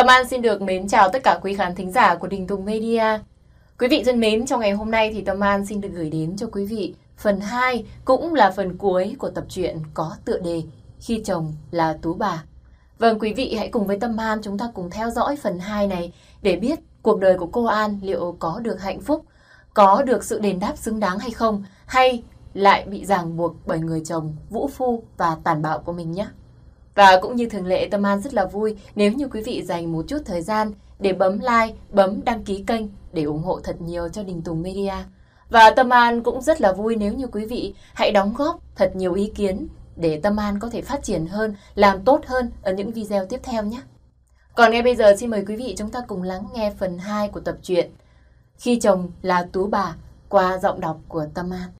Tâm An xin được mến chào tất cả quý khán thính giả của Đình Tùng Media. Quý vị thân mến, trong ngày hôm nay thì Tâm An xin được gửi đến cho quý vị phần 2 cũng là phần cuối của tập truyện có tựa đề Khi chồng là tú bà. Vâng, quý vị hãy cùng với Tâm An chúng ta cùng theo dõi phần 2 này để biết cuộc đời của cô An liệu có được hạnh phúc, có được sự đền đáp xứng đáng hay không, hay lại bị ràng buộc bởi người chồng vũ phu và tàn bạo của mình nhé. Và cũng như thường lệ, Tâm An rất là vui nếu như quý vị dành một chút thời gian để bấm like, bấm đăng ký kênh để ủng hộ thật nhiều cho Đình Tùng Media. Và Tâm An cũng rất là vui nếu như quý vị hãy đóng góp thật nhiều ý kiến để Tâm An có thể phát triển hơn, làm tốt hơn ở những video tiếp theo nhé. Còn ngay bây giờ xin mời quý vị chúng ta cùng lắng nghe phần 2 của tập truyện Khi chồng là tú bà qua giọng đọc của Tâm An.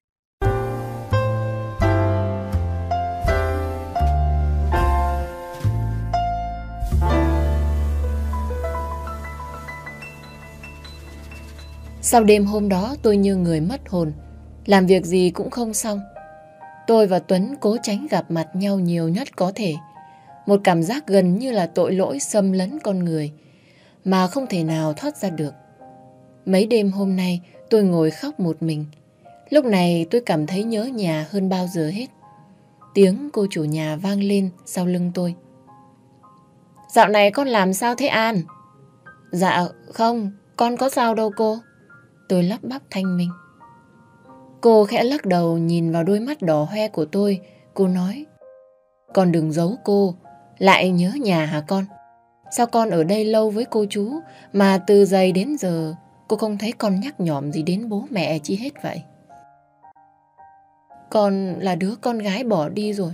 Sau đêm hôm đó tôi như người mất hồn, làm việc gì cũng không xong. Tôi và Tuấn cố tránh gặp mặt nhau nhiều nhất có thể. Một cảm giác gần như là tội lỗi xâm lấn con người, mà không thể nào thoát ra được. Mấy đêm hôm nay tôi ngồi khóc một mình. Lúc này tôi cảm thấy nhớ nhà hơn bao giờ hết. Tiếng cô chủ nhà vang lên sau lưng tôi. Dạo này con làm sao thế An? Dạ không, con có sao đâu cô. Tôi lắp bắp thanh minh. Cô khẽ lắc đầu nhìn vào đôi mắt đỏ hoe của tôi. Cô nói, con đừng giấu cô, lại nhớ nhà hả con? Sao con ở đây lâu với cô chú mà từ giây đến giờ cô không thấy con nhắc nhỏm gì đến bố mẹ chi hết vậy? Con là đứa con gái bỏ đi rồi,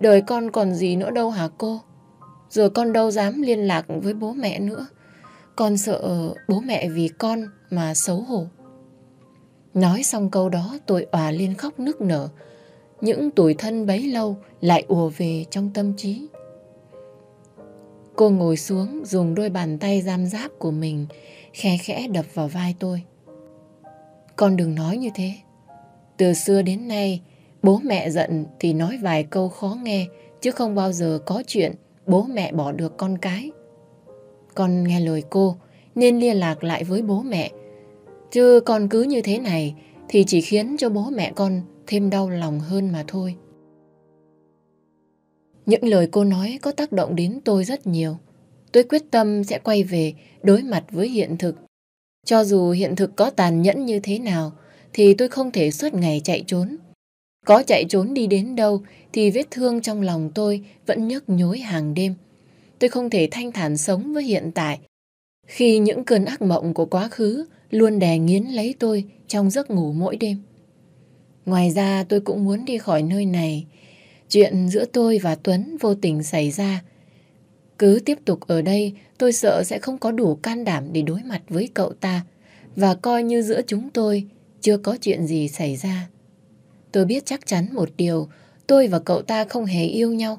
đời con còn gì nữa đâu hả cô? rồi con đâu dám liên lạc với bố mẹ nữa. Con sợ bố mẹ vì con mà xấu hổ. Nói xong câu đó tôi òa lên khóc nức nở. Những tuổi thân bấy lâu lại ùa về trong tâm trí. Cô ngồi xuống dùng đôi bàn tay giam giáp của mình khe khẽ đập vào vai tôi. Con đừng nói như thế. Từ xưa đến nay, bố mẹ giận thì nói vài câu khó nghe, chứ không bao giờ có chuyện bố mẹ bỏ được con cái. Con nghe lời cô nên liên lạc lại với bố mẹ. Chứ con cứ như thế này thì chỉ khiến cho bố mẹ con thêm đau lòng hơn mà thôi. Những lời cô nói có tác động đến tôi rất nhiều. Tôi quyết tâm sẽ quay về đối mặt với hiện thực. Cho dù hiện thực có tàn nhẫn như thế nào thì tôi không thể suốt ngày chạy trốn. Có chạy trốn đi đến đâu thì vết thương trong lòng tôi vẫn nhức nhối hàng đêm tôi không thể thanh thản sống với hiện tại. Khi những cơn ác mộng của quá khứ luôn đè nghiến lấy tôi trong giấc ngủ mỗi đêm. Ngoài ra tôi cũng muốn đi khỏi nơi này. Chuyện giữa tôi và Tuấn vô tình xảy ra. Cứ tiếp tục ở đây tôi sợ sẽ không có đủ can đảm để đối mặt với cậu ta và coi như giữa chúng tôi chưa có chuyện gì xảy ra. Tôi biết chắc chắn một điều, tôi và cậu ta không hề yêu nhau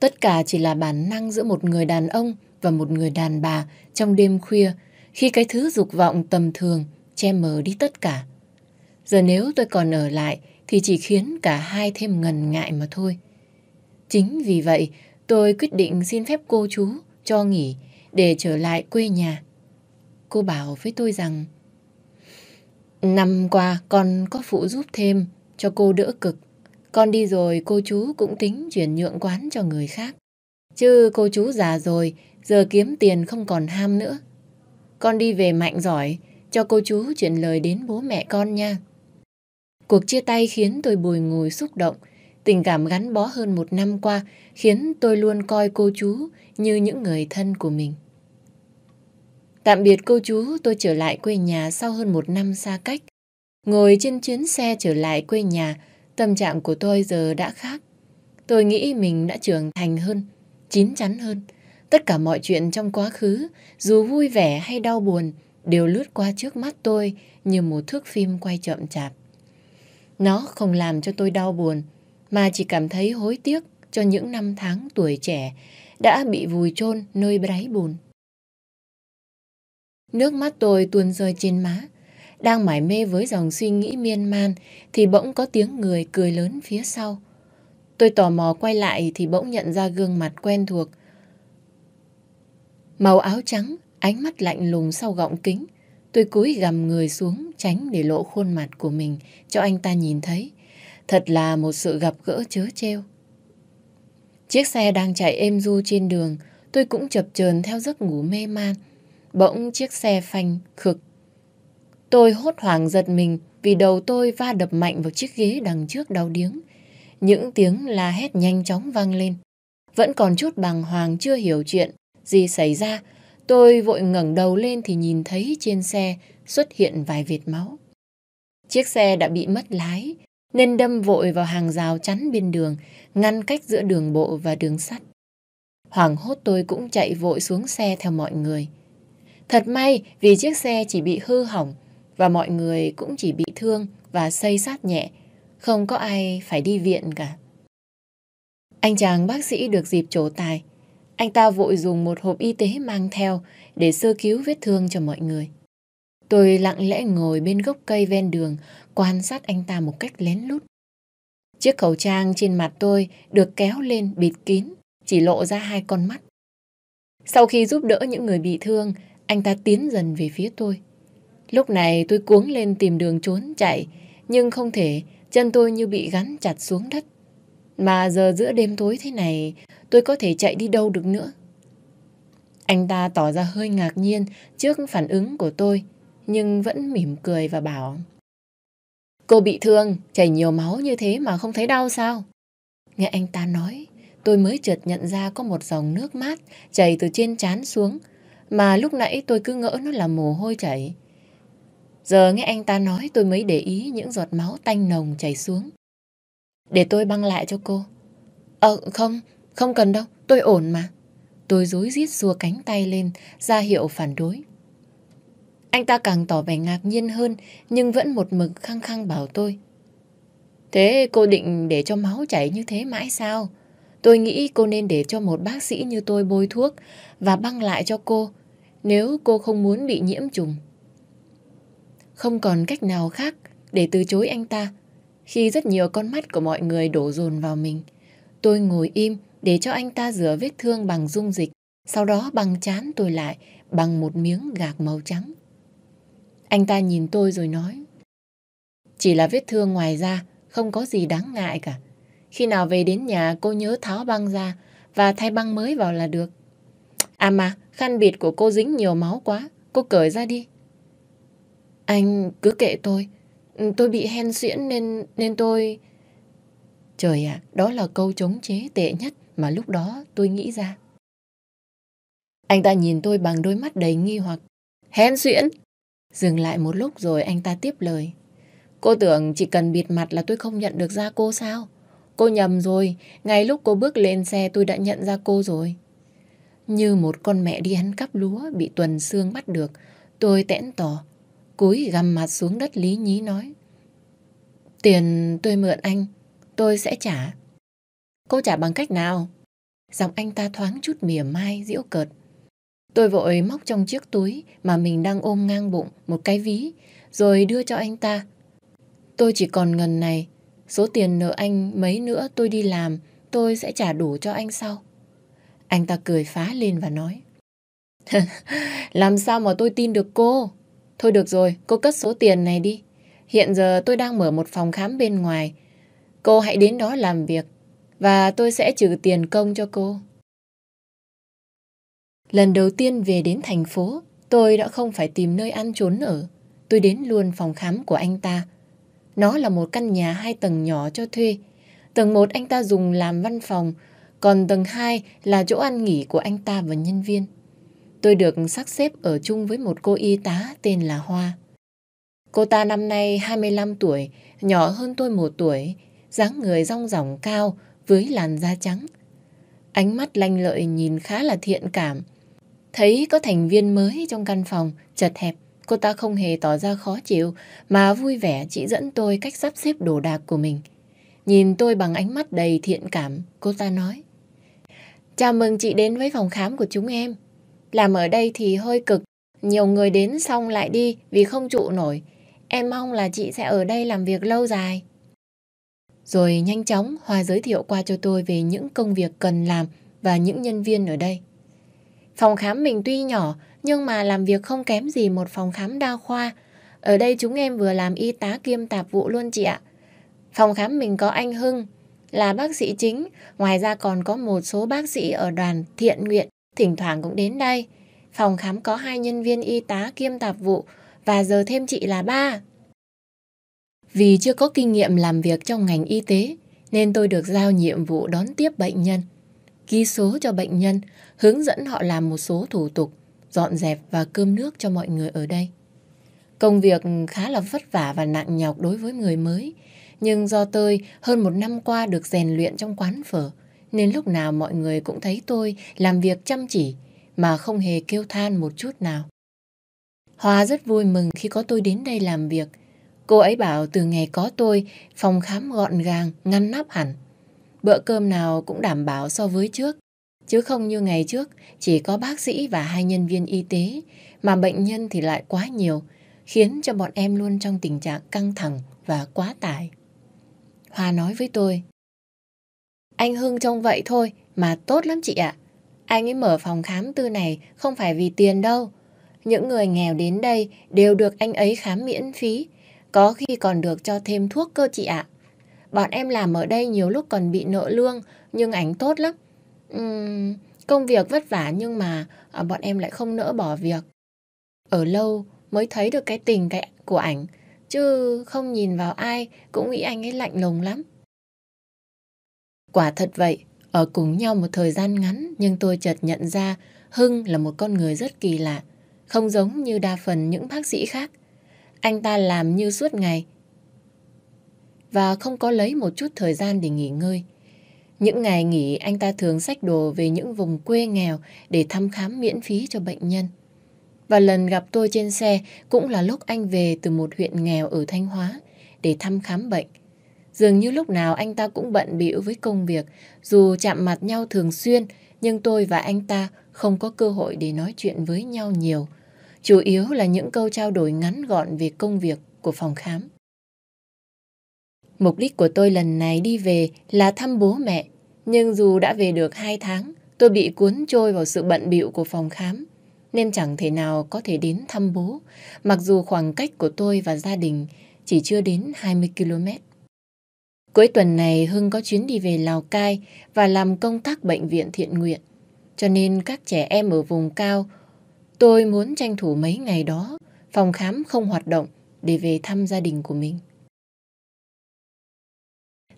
Tất cả chỉ là bản năng giữa một người đàn ông và một người đàn bà trong đêm khuya khi cái thứ dục vọng tầm thường che mờ đi tất cả. Giờ nếu tôi còn ở lại thì chỉ khiến cả hai thêm ngần ngại mà thôi. Chính vì vậy tôi quyết định xin phép cô chú cho nghỉ để trở lại quê nhà. Cô bảo với tôi rằng Năm qua con có phụ giúp thêm cho cô đỡ cực con đi rồi cô chú cũng tính chuyển nhượng quán cho người khác. Chứ cô chú già rồi, giờ kiếm tiền không còn ham nữa. Con đi về mạnh giỏi, cho cô chú chuyển lời đến bố mẹ con nha. Cuộc chia tay khiến tôi bùi ngùi xúc động. Tình cảm gắn bó hơn một năm qua khiến tôi luôn coi cô chú như những người thân của mình. Tạm biệt cô chú, tôi trở lại quê nhà sau hơn một năm xa cách. Ngồi trên chuyến xe trở lại quê nhà, Tâm trạng của tôi giờ đã khác. Tôi nghĩ mình đã trưởng thành hơn, chín chắn hơn. Tất cả mọi chuyện trong quá khứ, dù vui vẻ hay đau buồn, đều lướt qua trước mắt tôi như một thước phim quay chậm chạp. Nó không làm cho tôi đau buồn, mà chỉ cảm thấy hối tiếc cho những năm tháng tuổi trẻ đã bị vùi chôn nơi đáy bùn. Nước mắt tôi tuôn rơi trên má, đang mải mê với dòng suy nghĩ miên man thì bỗng có tiếng người cười lớn phía sau. Tôi tò mò quay lại thì bỗng nhận ra gương mặt quen thuộc. Màu áo trắng, ánh mắt lạnh lùng sau gọng kính. Tôi cúi gầm người xuống tránh để lộ khuôn mặt của mình cho anh ta nhìn thấy. Thật là một sự gặp gỡ chớ treo. Chiếc xe đang chạy êm du trên đường, tôi cũng chập chờn theo giấc ngủ mê man. Bỗng chiếc xe phanh khực Tôi hốt hoảng giật mình vì đầu tôi va đập mạnh vào chiếc ghế đằng trước đau điếng. Những tiếng la hét nhanh chóng vang lên. Vẫn còn chút bàng hoàng chưa hiểu chuyện gì xảy ra. Tôi vội ngẩng đầu lên thì nhìn thấy trên xe xuất hiện vài vệt máu. Chiếc xe đã bị mất lái nên đâm vội vào hàng rào chắn bên đường, ngăn cách giữa đường bộ và đường sắt. Hoảng hốt tôi cũng chạy vội xuống xe theo mọi người. Thật may vì chiếc xe chỉ bị hư hỏng và mọi người cũng chỉ bị thương và xây sát nhẹ, không có ai phải đi viện cả. Anh chàng bác sĩ được dịp trổ tài, anh ta vội dùng một hộp y tế mang theo để sơ cứu vết thương cho mọi người. Tôi lặng lẽ ngồi bên gốc cây ven đường, quan sát anh ta một cách lén lút. Chiếc khẩu trang trên mặt tôi được kéo lên bịt kín, chỉ lộ ra hai con mắt. Sau khi giúp đỡ những người bị thương, anh ta tiến dần về phía tôi. Lúc này tôi cuống lên tìm đường trốn chạy, nhưng không thể, chân tôi như bị gắn chặt xuống đất. Mà giờ giữa đêm tối thế này, tôi có thể chạy đi đâu được nữa. Anh ta tỏ ra hơi ngạc nhiên trước phản ứng của tôi, nhưng vẫn mỉm cười và bảo. Cô bị thương, chảy nhiều máu như thế mà không thấy đau sao? Nghe anh ta nói, tôi mới chợt nhận ra có một dòng nước mát chảy từ trên trán xuống, mà lúc nãy tôi cứ ngỡ nó là mồ hôi chảy. Giờ nghe anh ta nói tôi mới để ý những giọt máu tanh nồng chảy xuống. Để tôi băng lại cho cô. Ờ không, không cần đâu, tôi ổn mà. Tôi rối rít xua cánh tay lên, ra hiệu phản đối. Anh ta càng tỏ vẻ ngạc nhiên hơn, nhưng vẫn một mực khăng khăng bảo tôi. Thế cô định để cho máu chảy như thế mãi sao? Tôi nghĩ cô nên để cho một bác sĩ như tôi bôi thuốc và băng lại cho cô, nếu cô không muốn bị nhiễm trùng. Không còn cách nào khác để từ chối anh ta khi rất nhiều con mắt của mọi người đổ dồn vào mình. Tôi ngồi im để cho anh ta rửa vết thương bằng dung dịch, sau đó băng chán tôi lại bằng một miếng gạc màu trắng. Anh ta nhìn tôi rồi nói Chỉ là vết thương ngoài da không có gì đáng ngại cả. Khi nào về đến nhà cô nhớ tháo băng ra và thay băng mới vào là được. À mà, khăn bịt của cô dính nhiều máu quá, cô cởi ra đi. Anh cứ kệ tôi. Ừ, tôi bị hen xuyễn nên nên tôi... Trời ạ, đó là câu chống chế tệ nhất mà lúc đó tôi nghĩ ra. Anh ta nhìn tôi bằng đôi mắt đầy nghi hoặc. Hen xuyễn! Dừng lại một lúc rồi anh ta tiếp lời. Cô tưởng chỉ cần bịt mặt là tôi không nhận được ra cô sao? Cô nhầm rồi, ngay lúc cô bước lên xe tôi đã nhận ra cô rồi. Như một con mẹ đi ăn cắp lúa bị tuần xương bắt được, tôi tẽn tỏ cúi gằm mặt xuống đất lý nhí nói. Tiền tôi mượn anh, tôi sẽ trả. Cô trả bằng cách nào? Giọng anh ta thoáng chút mỉa mai, diễu cợt. Tôi vội móc trong chiếc túi mà mình đang ôm ngang bụng một cái ví, rồi đưa cho anh ta. Tôi chỉ còn ngần này, số tiền nợ anh mấy nữa tôi đi làm, tôi sẽ trả đủ cho anh sau. Anh ta cười phá lên và nói. Làm sao mà tôi tin được cô? Thôi được rồi, cô cất số tiền này đi. Hiện giờ tôi đang mở một phòng khám bên ngoài. Cô hãy đến đó làm việc và tôi sẽ trừ tiền công cho cô. Lần đầu tiên về đến thành phố, tôi đã không phải tìm nơi ăn trốn ở. Tôi đến luôn phòng khám của anh ta. Nó là một căn nhà hai tầng nhỏ cho thuê. Tầng một anh ta dùng làm văn phòng, còn tầng hai là chỗ ăn nghỉ của anh ta và nhân viên tôi được sắp xếp ở chung với một cô y tá tên là Hoa. Cô ta năm nay 25 tuổi, nhỏ hơn tôi một tuổi, dáng người rong ròng cao với làn da trắng. Ánh mắt lanh lợi nhìn khá là thiện cảm. Thấy có thành viên mới trong căn phòng chật hẹp, cô ta không hề tỏ ra khó chịu mà vui vẻ chỉ dẫn tôi cách sắp xếp đồ đạc của mình. Nhìn tôi bằng ánh mắt đầy thiện cảm, cô ta nói. Chào mừng chị đến với phòng khám của chúng em. Làm ở đây thì hơi cực, nhiều người đến xong lại đi vì không trụ nổi. Em mong là chị sẽ ở đây làm việc lâu dài. Rồi nhanh chóng Hoa giới thiệu qua cho tôi về những công việc cần làm và những nhân viên ở đây. Phòng khám mình tuy nhỏ nhưng mà làm việc không kém gì một phòng khám đa khoa. Ở đây chúng em vừa làm y tá kiêm tạp vụ luôn chị ạ. Phòng khám mình có anh Hưng là bác sĩ chính, ngoài ra còn có một số bác sĩ ở đoàn thiện nguyện thỉnh thoảng cũng đến đây. Phòng khám có hai nhân viên y tá kiêm tạp vụ và giờ thêm chị là ba. Vì chưa có kinh nghiệm làm việc trong ngành y tế nên tôi được giao nhiệm vụ đón tiếp bệnh nhân, ghi số cho bệnh nhân, hướng dẫn họ làm một số thủ tục, dọn dẹp và cơm nước cho mọi người ở đây. Công việc khá là vất vả và nặng nhọc đối với người mới, nhưng do tôi hơn một năm qua được rèn luyện trong quán phở, nên lúc nào mọi người cũng thấy tôi làm việc chăm chỉ mà không hề kêu than một chút nào. Hoa rất vui mừng khi có tôi đến đây làm việc. Cô ấy bảo từ ngày có tôi, phòng khám gọn gàng, ngăn nắp hẳn. Bữa cơm nào cũng đảm bảo so với trước. Chứ không như ngày trước, chỉ có bác sĩ và hai nhân viên y tế, mà bệnh nhân thì lại quá nhiều, khiến cho bọn em luôn trong tình trạng căng thẳng và quá tải. Hoa nói với tôi, anh Hưng trông vậy thôi mà tốt lắm chị ạ. Anh ấy mở phòng khám tư này không phải vì tiền đâu. Những người nghèo đến đây đều được anh ấy khám miễn phí, có khi còn được cho thêm thuốc cơ chị ạ. Bọn em làm ở đây nhiều lúc còn bị nợ lương, nhưng ảnh tốt lắm. Uhm, công việc vất vả nhưng mà à, bọn em lại không nỡ bỏ việc. Ở lâu mới thấy được cái tình cái của ảnh, chứ không nhìn vào ai cũng nghĩ anh ấy lạnh lùng lắm. Quả thật vậy, ở cùng nhau một thời gian ngắn nhưng tôi chợt nhận ra Hưng là một con người rất kỳ lạ, không giống như đa phần những bác sĩ khác. Anh ta làm như suốt ngày và không có lấy một chút thời gian để nghỉ ngơi. Những ngày nghỉ anh ta thường sách đồ về những vùng quê nghèo để thăm khám miễn phí cho bệnh nhân. Và lần gặp tôi trên xe cũng là lúc anh về từ một huyện nghèo ở Thanh Hóa để thăm khám bệnh. Dường như lúc nào anh ta cũng bận bịu với công việc, dù chạm mặt nhau thường xuyên, nhưng tôi và anh ta không có cơ hội để nói chuyện với nhau nhiều. Chủ yếu là những câu trao đổi ngắn gọn về công việc của phòng khám. Mục đích của tôi lần này đi về là thăm bố mẹ, nhưng dù đã về được 2 tháng, tôi bị cuốn trôi vào sự bận bịu của phòng khám, nên chẳng thể nào có thể đến thăm bố, mặc dù khoảng cách của tôi và gia đình chỉ chưa đến 20 km. Cuối tuần này Hưng có chuyến đi về Lào Cai và làm công tác bệnh viện thiện nguyện. Cho nên các trẻ em ở vùng cao, tôi muốn tranh thủ mấy ngày đó, phòng khám không hoạt động để về thăm gia đình của mình.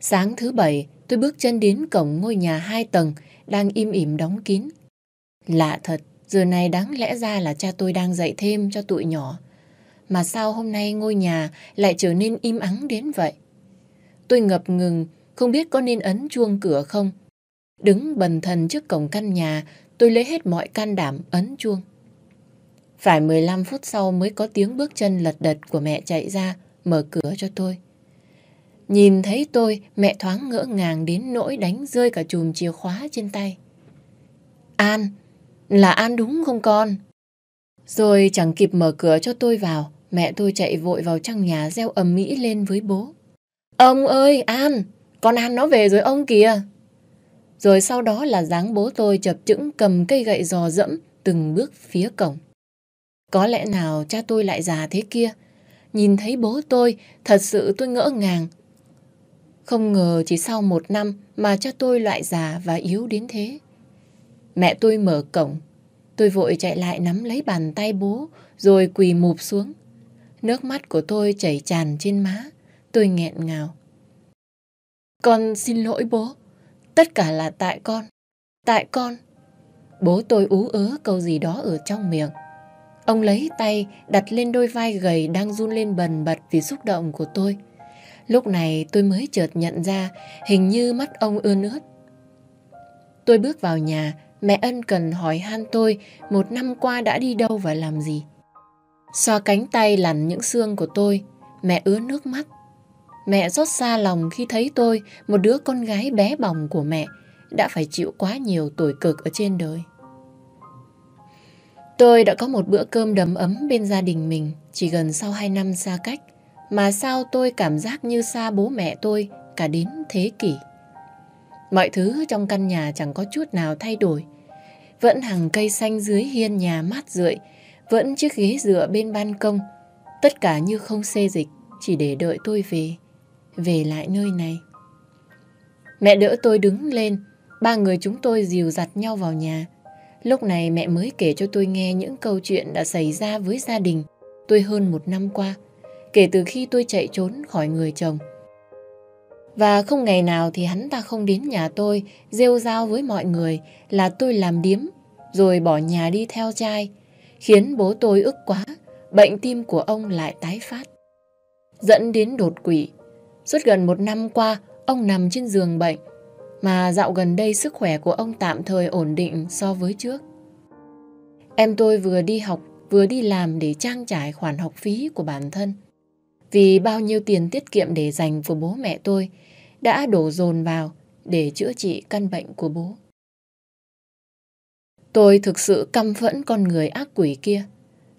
Sáng thứ bảy, tôi bước chân đến cổng ngôi nhà hai tầng đang im ỉm đóng kín. Lạ thật, giờ này đáng lẽ ra là cha tôi đang dạy thêm cho tụi nhỏ. Mà sao hôm nay ngôi nhà lại trở nên im ắng đến vậy? Tôi ngập ngừng, không biết có nên ấn chuông cửa không. Đứng bần thần trước cổng căn nhà, tôi lấy hết mọi can đảm ấn chuông. Phải 15 phút sau mới có tiếng bước chân lật đật của mẹ chạy ra, mở cửa cho tôi. Nhìn thấy tôi, mẹ thoáng ngỡ ngàng đến nỗi đánh rơi cả chùm chìa khóa trên tay. An, là An đúng không con? Rồi chẳng kịp mở cửa cho tôi vào, mẹ tôi chạy vội vào trong nhà gieo ầm mỹ lên với bố. Ông ơi, An, con An nó về rồi ông kìa. Rồi sau đó là dáng bố tôi chập chững cầm cây gậy dò dẫm từng bước phía cổng. Có lẽ nào cha tôi lại già thế kia? Nhìn thấy bố tôi, thật sự tôi ngỡ ngàng. Không ngờ chỉ sau một năm mà cha tôi lại già và yếu đến thế. Mẹ tôi mở cổng. Tôi vội chạy lại nắm lấy bàn tay bố rồi quỳ mụp xuống. Nước mắt của tôi chảy tràn trên má. Tôi nghẹn ngào. Con xin lỗi bố. Tất cả là tại con. Tại con. Bố tôi ú ớ câu gì đó ở trong miệng. Ông lấy tay đặt lên đôi vai gầy đang run lên bần bật vì xúc động của tôi. Lúc này tôi mới chợt nhận ra hình như mắt ông ươn ướt. Tôi bước vào nhà, mẹ ân cần hỏi han tôi một năm qua đã đi đâu và làm gì. Xoa cánh tay lằn những xương của tôi, mẹ ứa nước mắt Mẹ rót xa lòng khi thấy tôi, một đứa con gái bé bỏng của mẹ, đã phải chịu quá nhiều tuổi cực ở trên đời. Tôi đã có một bữa cơm đấm ấm bên gia đình mình chỉ gần sau 2 năm xa cách. Mà sao tôi cảm giác như xa bố mẹ tôi cả đến thế kỷ. Mọi thứ trong căn nhà chẳng có chút nào thay đổi. Vẫn hàng cây xanh dưới hiên nhà mát rượi, vẫn chiếc ghế dựa bên ban công. Tất cả như không xê dịch, chỉ để đợi tôi về về lại nơi này. Mẹ đỡ tôi đứng lên, ba người chúng tôi dìu dặt nhau vào nhà. Lúc này mẹ mới kể cho tôi nghe những câu chuyện đã xảy ra với gia đình tôi hơn một năm qua, kể từ khi tôi chạy trốn khỏi người chồng. Và không ngày nào thì hắn ta không đến nhà tôi, rêu rao với mọi người là tôi làm điếm, rồi bỏ nhà đi theo trai, khiến bố tôi ức quá, bệnh tim của ông lại tái phát. Dẫn đến đột quỵ, Suốt gần một năm qua, ông nằm trên giường bệnh, mà dạo gần đây sức khỏe của ông tạm thời ổn định so với trước. Em tôi vừa đi học, vừa đi làm để trang trải khoản học phí của bản thân. Vì bao nhiêu tiền tiết kiệm để dành của bố mẹ tôi đã đổ dồn vào để chữa trị căn bệnh của bố. Tôi thực sự căm phẫn con người ác quỷ kia.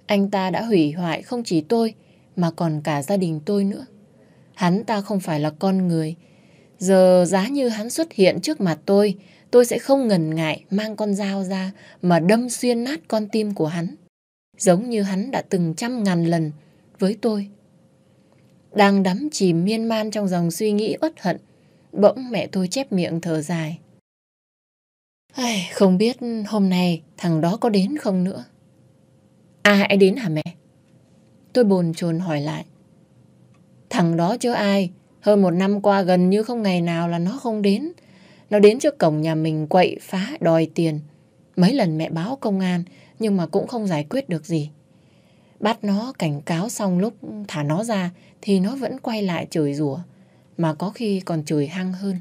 Anh ta đã hủy hoại không chỉ tôi mà còn cả gia đình tôi nữa. Hắn ta không phải là con người. Giờ giá như hắn xuất hiện trước mặt tôi, tôi sẽ không ngần ngại mang con dao ra mà đâm xuyên nát con tim của hắn. Giống như hắn đã từng trăm ngàn lần với tôi. Đang đắm chìm miên man trong dòng suy nghĩ uất hận, bỗng mẹ tôi chép miệng thở dài. không biết hôm nay thằng đó có đến không nữa. À hãy đến hả mẹ? Tôi bồn chồn hỏi lại. Thằng đó chứ ai, hơn một năm qua gần như không ngày nào là nó không đến. Nó đến trước cổng nhà mình quậy phá đòi tiền. Mấy lần mẹ báo công an nhưng mà cũng không giải quyết được gì. Bắt nó cảnh cáo xong lúc thả nó ra thì nó vẫn quay lại chửi rủa mà có khi còn chửi hăng hơn.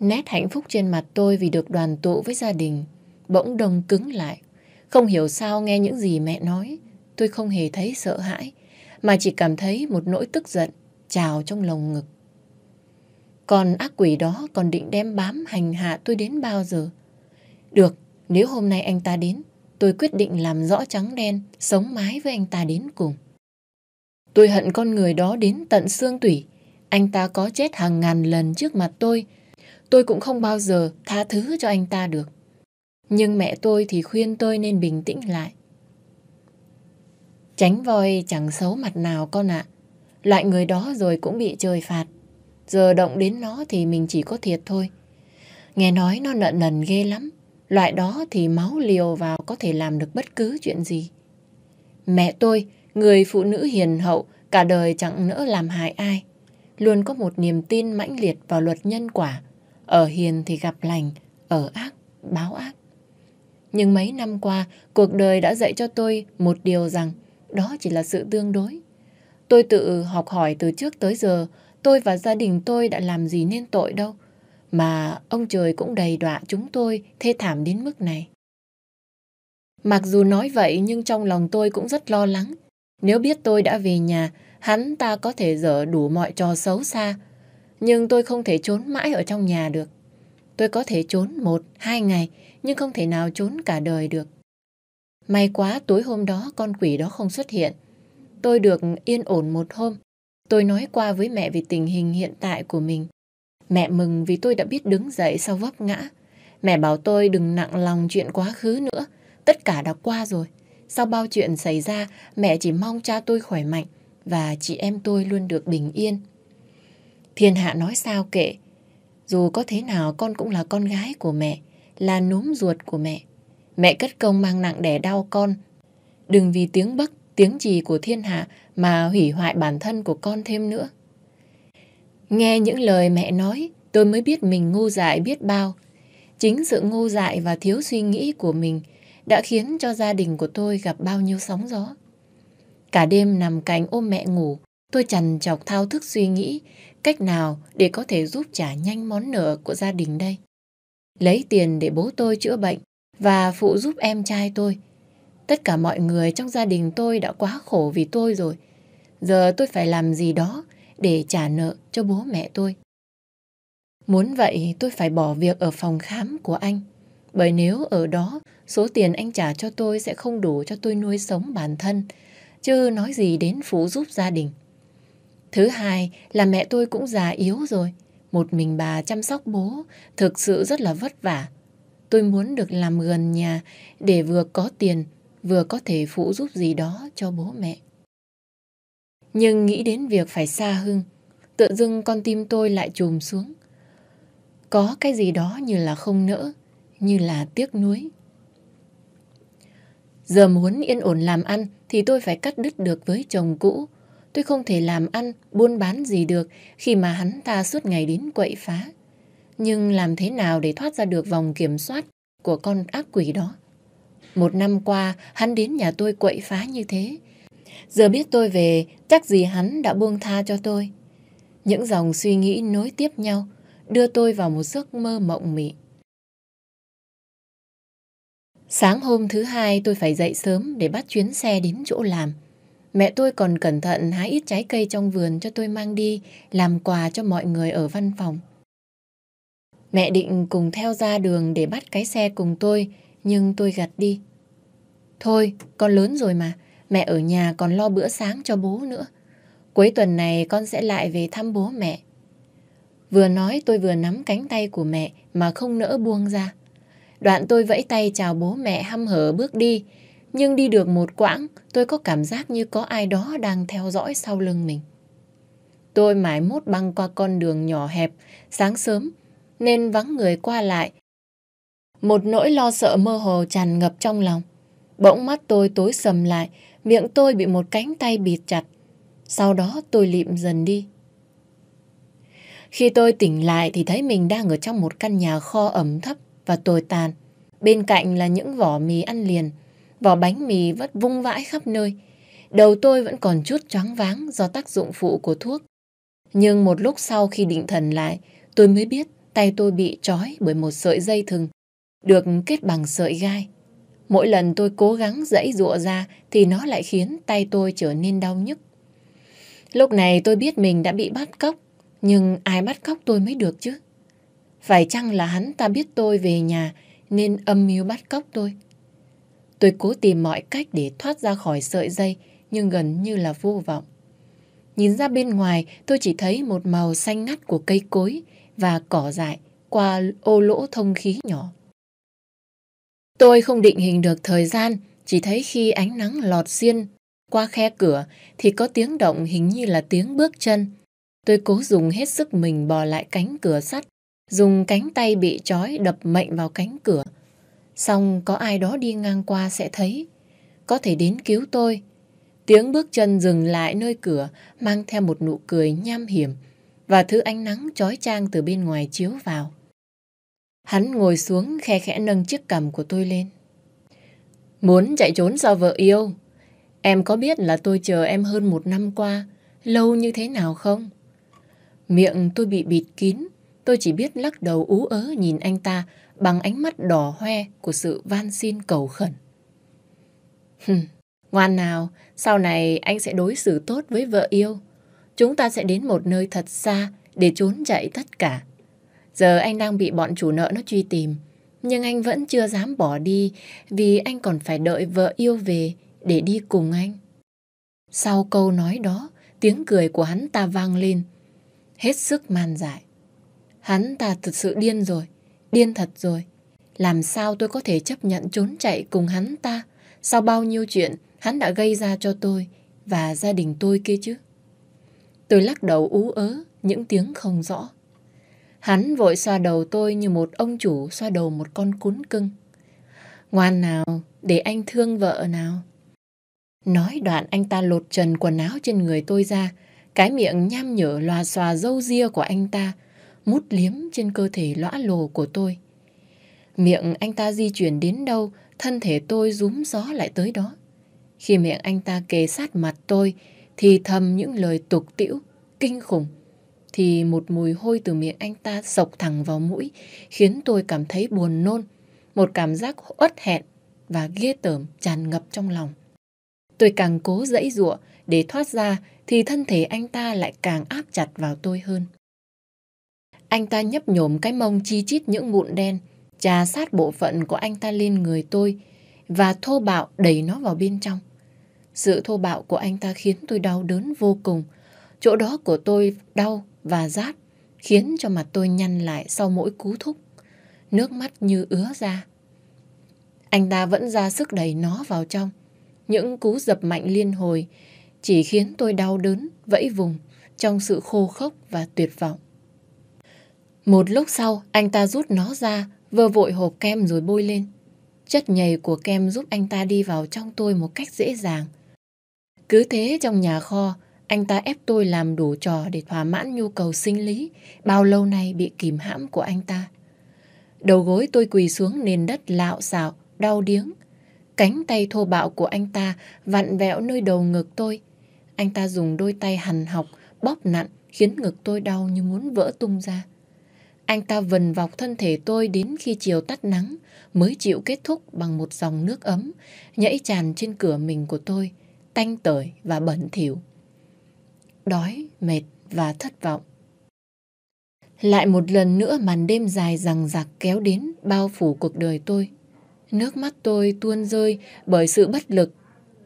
Nét hạnh phúc trên mặt tôi vì được đoàn tụ với gia đình bỗng đông cứng lại. Không hiểu sao nghe những gì mẹ nói, tôi không hề thấy sợ hãi mà chỉ cảm thấy một nỗi tức giận trào trong lồng ngực. Còn ác quỷ đó còn định đem bám hành hạ tôi đến bao giờ? Được, nếu hôm nay anh ta đến, tôi quyết định làm rõ trắng đen, sống mái với anh ta đến cùng. Tôi hận con người đó đến tận xương tủy. Anh ta có chết hàng ngàn lần trước mặt tôi, tôi cũng không bao giờ tha thứ cho anh ta được. Nhưng mẹ tôi thì khuyên tôi nên bình tĩnh lại. Tránh voi chẳng xấu mặt nào con ạ. À. Loại người đó rồi cũng bị trời phạt. Giờ động đến nó thì mình chỉ có thiệt thôi. Nghe nói nó nợ nần ghê lắm. Loại đó thì máu liều vào có thể làm được bất cứ chuyện gì. Mẹ tôi, người phụ nữ hiền hậu, cả đời chẳng nỡ làm hại ai. Luôn có một niềm tin mãnh liệt vào luật nhân quả. Ở hiền thì gặp lành, ở ác, báo ác. Nhưng mấy năm qua, cuộc đời đã dạy cho tôi một điều rằng đó chỉ là sự tương đối. Tôi tự học hỏi từ trước tới giờ, tôi và gia đình tôi đã làm gì nên tội đâu. Mà ông trời cũng đầy đọa chúng tôi thê thảm đến mức này. Mặc dù nói vậy nhưng trong lòng tôi cũng rất lo lắng. Nếu biết tôi đã về nhà, hắn ta có thể dở đủ mọi trò xấu xa. Nhưng tôi không thể trốn mãi ở trong nhà được. Tôi có thể trốn một, hai ngày, nhưng không thể nào trốn cả đời được. May quá tối hôm đó con quỷ đó không xuất hiện. Tôi được yên ổn một hôm. Tôi nói qua với mẹ về tình hình hiện tại của mình. Mẹ mừng vì tôi đã biết đứng dậy sau vấp ngã. Mẹ bảo tôi đừng nặng lòng chuyện quá khứ nữa. Tất cả đã qua rồi. Sau bao chuyện xảy ra, mẹ chỉ mong cha tôi khỏe mạnh và chị em tôi luôn được bình yên. Thiên hạ nói sao kệ. Dù có thế nào con cũng là con gái của mẹ, là núm ruột của mẹ mẹ cất công mang nặng đẻ đau con. Đừng vì tiếng bắc tiếng trì của thiên hạ mà hủy hoại bản thân của con thêm nữa. Nghe những lời mẹ nói, tôi mới biết mình ngu dại biết bao. Chính sự ngu dại và thiếu suy nghĩ của mình đã khiến cho gia đình của tôi gặp bao nhiêu sóng gió. Cả đêm nằm cạnh ôm mẹ ngủ, tôi trằn trọc thao thức suy nghĩ cách nào để có thể giúp trả nhanh món nợ của gia đình đây. Lấy tiền để bố tôi chữa bệnh và phụ giúp em trai tôi. Tất cả mọi người trong gia đình tôi đã quá khổ vì tôi rồi. Giờ tôi phải làm gì đó để trả nợ cho bố mẹ tôi. Muốn vậy tôi phải bỏ việc ở phòng khám của anh. Bởi nếu ở đó, số tiền anh trả cho tôi sẽ không đủ cho tôi nuôi sống bản thân, chứ nói gì đến phụ giúp gia đình. Thứ hai là mẹ tôi cũng già yếu rồi. Một mình bà chăm sóc bố thực sự rất là vất vả. Tôi muốn được làm gần nhà để vừa có tiền, vừa có thể phụ giúp gì đó cho bố mẹ. Nhưng nghĩ đến việc phải xa Hưng, tự dưng con tim tôi lại trùm xuống. Có cái gì đó như là không nỡ, như là tiếc nuối. Giờ muốn yên ổn làm ăn thì tôi phải cắt đứt được với chồng cũ. Tôi không thể làm ăn, buôn bán gì được khi mà hắn ta suốt ngày đến quậy phá. Nhưng làm thế nào để thoát ra được vòng kiểm soát của con ác quỷ đó? Một năm qua, hắn đến nhà tôi quậy phá như thế. Giờ biết tôi về, chắc gì hắn đã buông tha cho tôi. Những dòng suy nghĩ nối tiếp nhau, đưa tôi vào một giấc mơ mộng mị. Sáng hôm thứ hai tôi phải dậy sớm để bắt chuyến xe đến chỗ làm. Mẹ tôi còn cẩn thận hái ít trái cây trong vườn cho tôi mang đi làm quà cho mọi người ở văn phòng. Mẹ định cùng theo ra đường để bắt cái xe cùng tôi, nhưng tôi gật đi. Thôi, con lớn rồi mà, mẹ ở nhà còn lo bữa sáng cho bố nữa. Cuối tuần này con sẽ lại về thăm bố mẹ. Vừa nói tôi vừa nắm cánh tay của mẹ mà không nỡ buông ra. Đoạn tôi vẫy tay chào bố mẹ hăm hở bước đi, nhưng đi được một quãng tôi có cảm giác như có ai đó đang theo dõi sau lưng mình. Tôi mãi mốt băng qua con đường nhỏ hẹp, sáng sớm nên vắng người qua lại. Một nỗi lo sợ mơ hồ tràn ngập trong lòng. Bỗng mắt tôi tối sầm lại, miệng tôi bị một cánh tay bịt chặt. Sau đó tôi lịm dần đi. Khi tôi tỉnh lại thì thấy mình đang ở trong một căn nhà kho ẩm thấp và tồi tàn. Bên cạnh là những vỏ mì ăn liền, vỏ bánh mì vất vung vãi khắp nơi. Đầu tôi vẫn còn chút choáng váng do tác dụng phụ của thuốc. Nhưng một lúc sau khi định thần lại, tôi mới biết tay tôi bị trói bởi một sợi dây thừng, được kết bằng sợi gai. Mỗi lần tôi cố gắng dãy rụa ra thì nó lại khiến tay tôi trở nên đau nhức. Lúc này tôi biết mình đã bị bắt cóc, nhưng ai bắt cóc tôi mới được chứ? Phải chăng là hắn ta biết tôi về nhà nên âm mưu bắt cóc tôi? Tôi cố tìm mọi cách để thoát ra khỏi sợi dây nhưng gần như là vô vọng. Nhìn ra bên ngoài tôi chỉ thấy một màu xanh ngắt của cây cối và cỏ dại qua ô lỗ thông khí nhỏ. Tôi không định hình được thời gian, chỉ thấy khi ánh nắng lọt xuyên qua khe cửa thì có tiếng động hình như là tiếng bước chân. Tôi cố dùng hết sức mình bò lại cánh cửa sắt, dùng cánh tay bị trói đập mạnh vào cánh cửa. Xong có ai đó đi ngang qua sẽ thấy, có thể đến cứu tôi. Tiếng bước chân dừng lại nơi cửa mang theo một nụ cười nham hiểm và thứ ánh nắng chói chang từ bên ngoài chiếu vào. Hắn ngồi xuống khe khẽ nâng chiếc cằm của tôi lên. Muốn chạy trốn do vợ yêu? Em có biết là tôi chờ em hơn một năm qua, lâu như thế nào không? Miệng tôi bị bịt kín, tôi chỉ biết lắc đầu ú ớ nhìn anh ta bằng ánh mắt đỏ hoe của sự van xin cầu khẩn. ngoan nào, sau này anh sẽ đối xử tốt với vợ yêu. Chúng ta sẽ đến một nơi thật xa để trốn chạy tất cả. Giờ anh đang bị bọn chủ nợ nó truy tìm. Nhưng anh vẫn chưa dám bỏ đi vì anh còn phải đợi vợ yêu về để đi cùng anh. Sau câu nói đó, tiếng cười của hắn ta vang lên. Hết sức man dại. Hắn ta thật sự điên rồi, điên thật rồi. Làm sao tôi có thể chấp nhận trốn chạy cùng hắn ta? Sau bao nhiêu chuyện hắn đã gây ra cho tôi và gia đình tôi kia chứ? Tôi lắc đầu ú ớ, những tiếng không rõ. Hắn vội xoa đầu tôi như một ông chủ xoa đầu một con cún cưng. Ngoan nào, để anh thương vợ nào. Nói đoạn anh ta lột trần quần áo trên người tôi ra, cái miệng nham nhở loà xòa dâu ria của anh ta, mút liếm trên cơ thể lõa lồ của tôi. Miệng anh ta di chuyển đến đâu, thân thể tôi rúm gió lại tới đó. Khi miệng anh ta kề sát mặt tôi, thì thầm những lời tục tiễu, kinh khủng. Thì một mùi hôi từ miệng anh ta sộc thẳng vào mũi, khiến tôi cảm thấy buồn nôn, một cảm giác uất hẹn và ghê tởm tràn ngập trong lòng. Tôi càng cố dãy giụa để thoát ra thì thân thể anh ta lại càng áp chặt vào tôi hơn. Anh ta nhấp nhổm cái mông chi chít những mụn đen, trà sát bộ phận của anh ta lên người tôi và thô bạo đẩy nó vào bên trong. Sự thô bạo của anh ta khiến tôi đau đớn vô cùng. Chỗ đó của tôi đau và rát, khiến cho mặt tôi nhăn lại sau mỗi cú thúc. Nước mắt như ứa ra. Anh ta vẫn ra sức đẩy nó vào trong. Những cú dập mạnh liên hồi chỉ khiến tôi đau đớn, vẫy vùng trong sự khô khốc và tuyệt vọng. Một lúc sau, anh ta rút nó ra, vơ vội hộp kem rồi bôi lên. Chất nhầy của kem giúp anh ta đi vào trong tôi một cách dễ dàng. Cứ thế trong nhà kho, anh ta ép tôi làm đủ trò để thỏa mãn nhu cầu sinh lý bao lâu nay bị kìm hãm của anh ta. Đầu gối tôi quỳ xuống nền đất lạo xạo, đau điếng. Cánh tay thô bạo của anh ta vặn vẹo nơi đầu ngực tôi. Anh ta dùng đôi tay hằn học, bóp nặn, khiến ngực tôi đau như muốn vỡ tung ra. Anh ta vần vọc thân thể tôi đến khi chiều tắt nắng mới chịu kết thúc bằng một dòng nước ấm nhảy tràn trên cửa mình của tôi tanh tưởi và bẩn thỉu. Đói, mệt và thất vọng. Lại một lần nữa màn đêm dài rằng giặc kéo đến bao phủ cuộc đời tôi. Nước mắt tôi tuôn rơi bởi sự bất lực,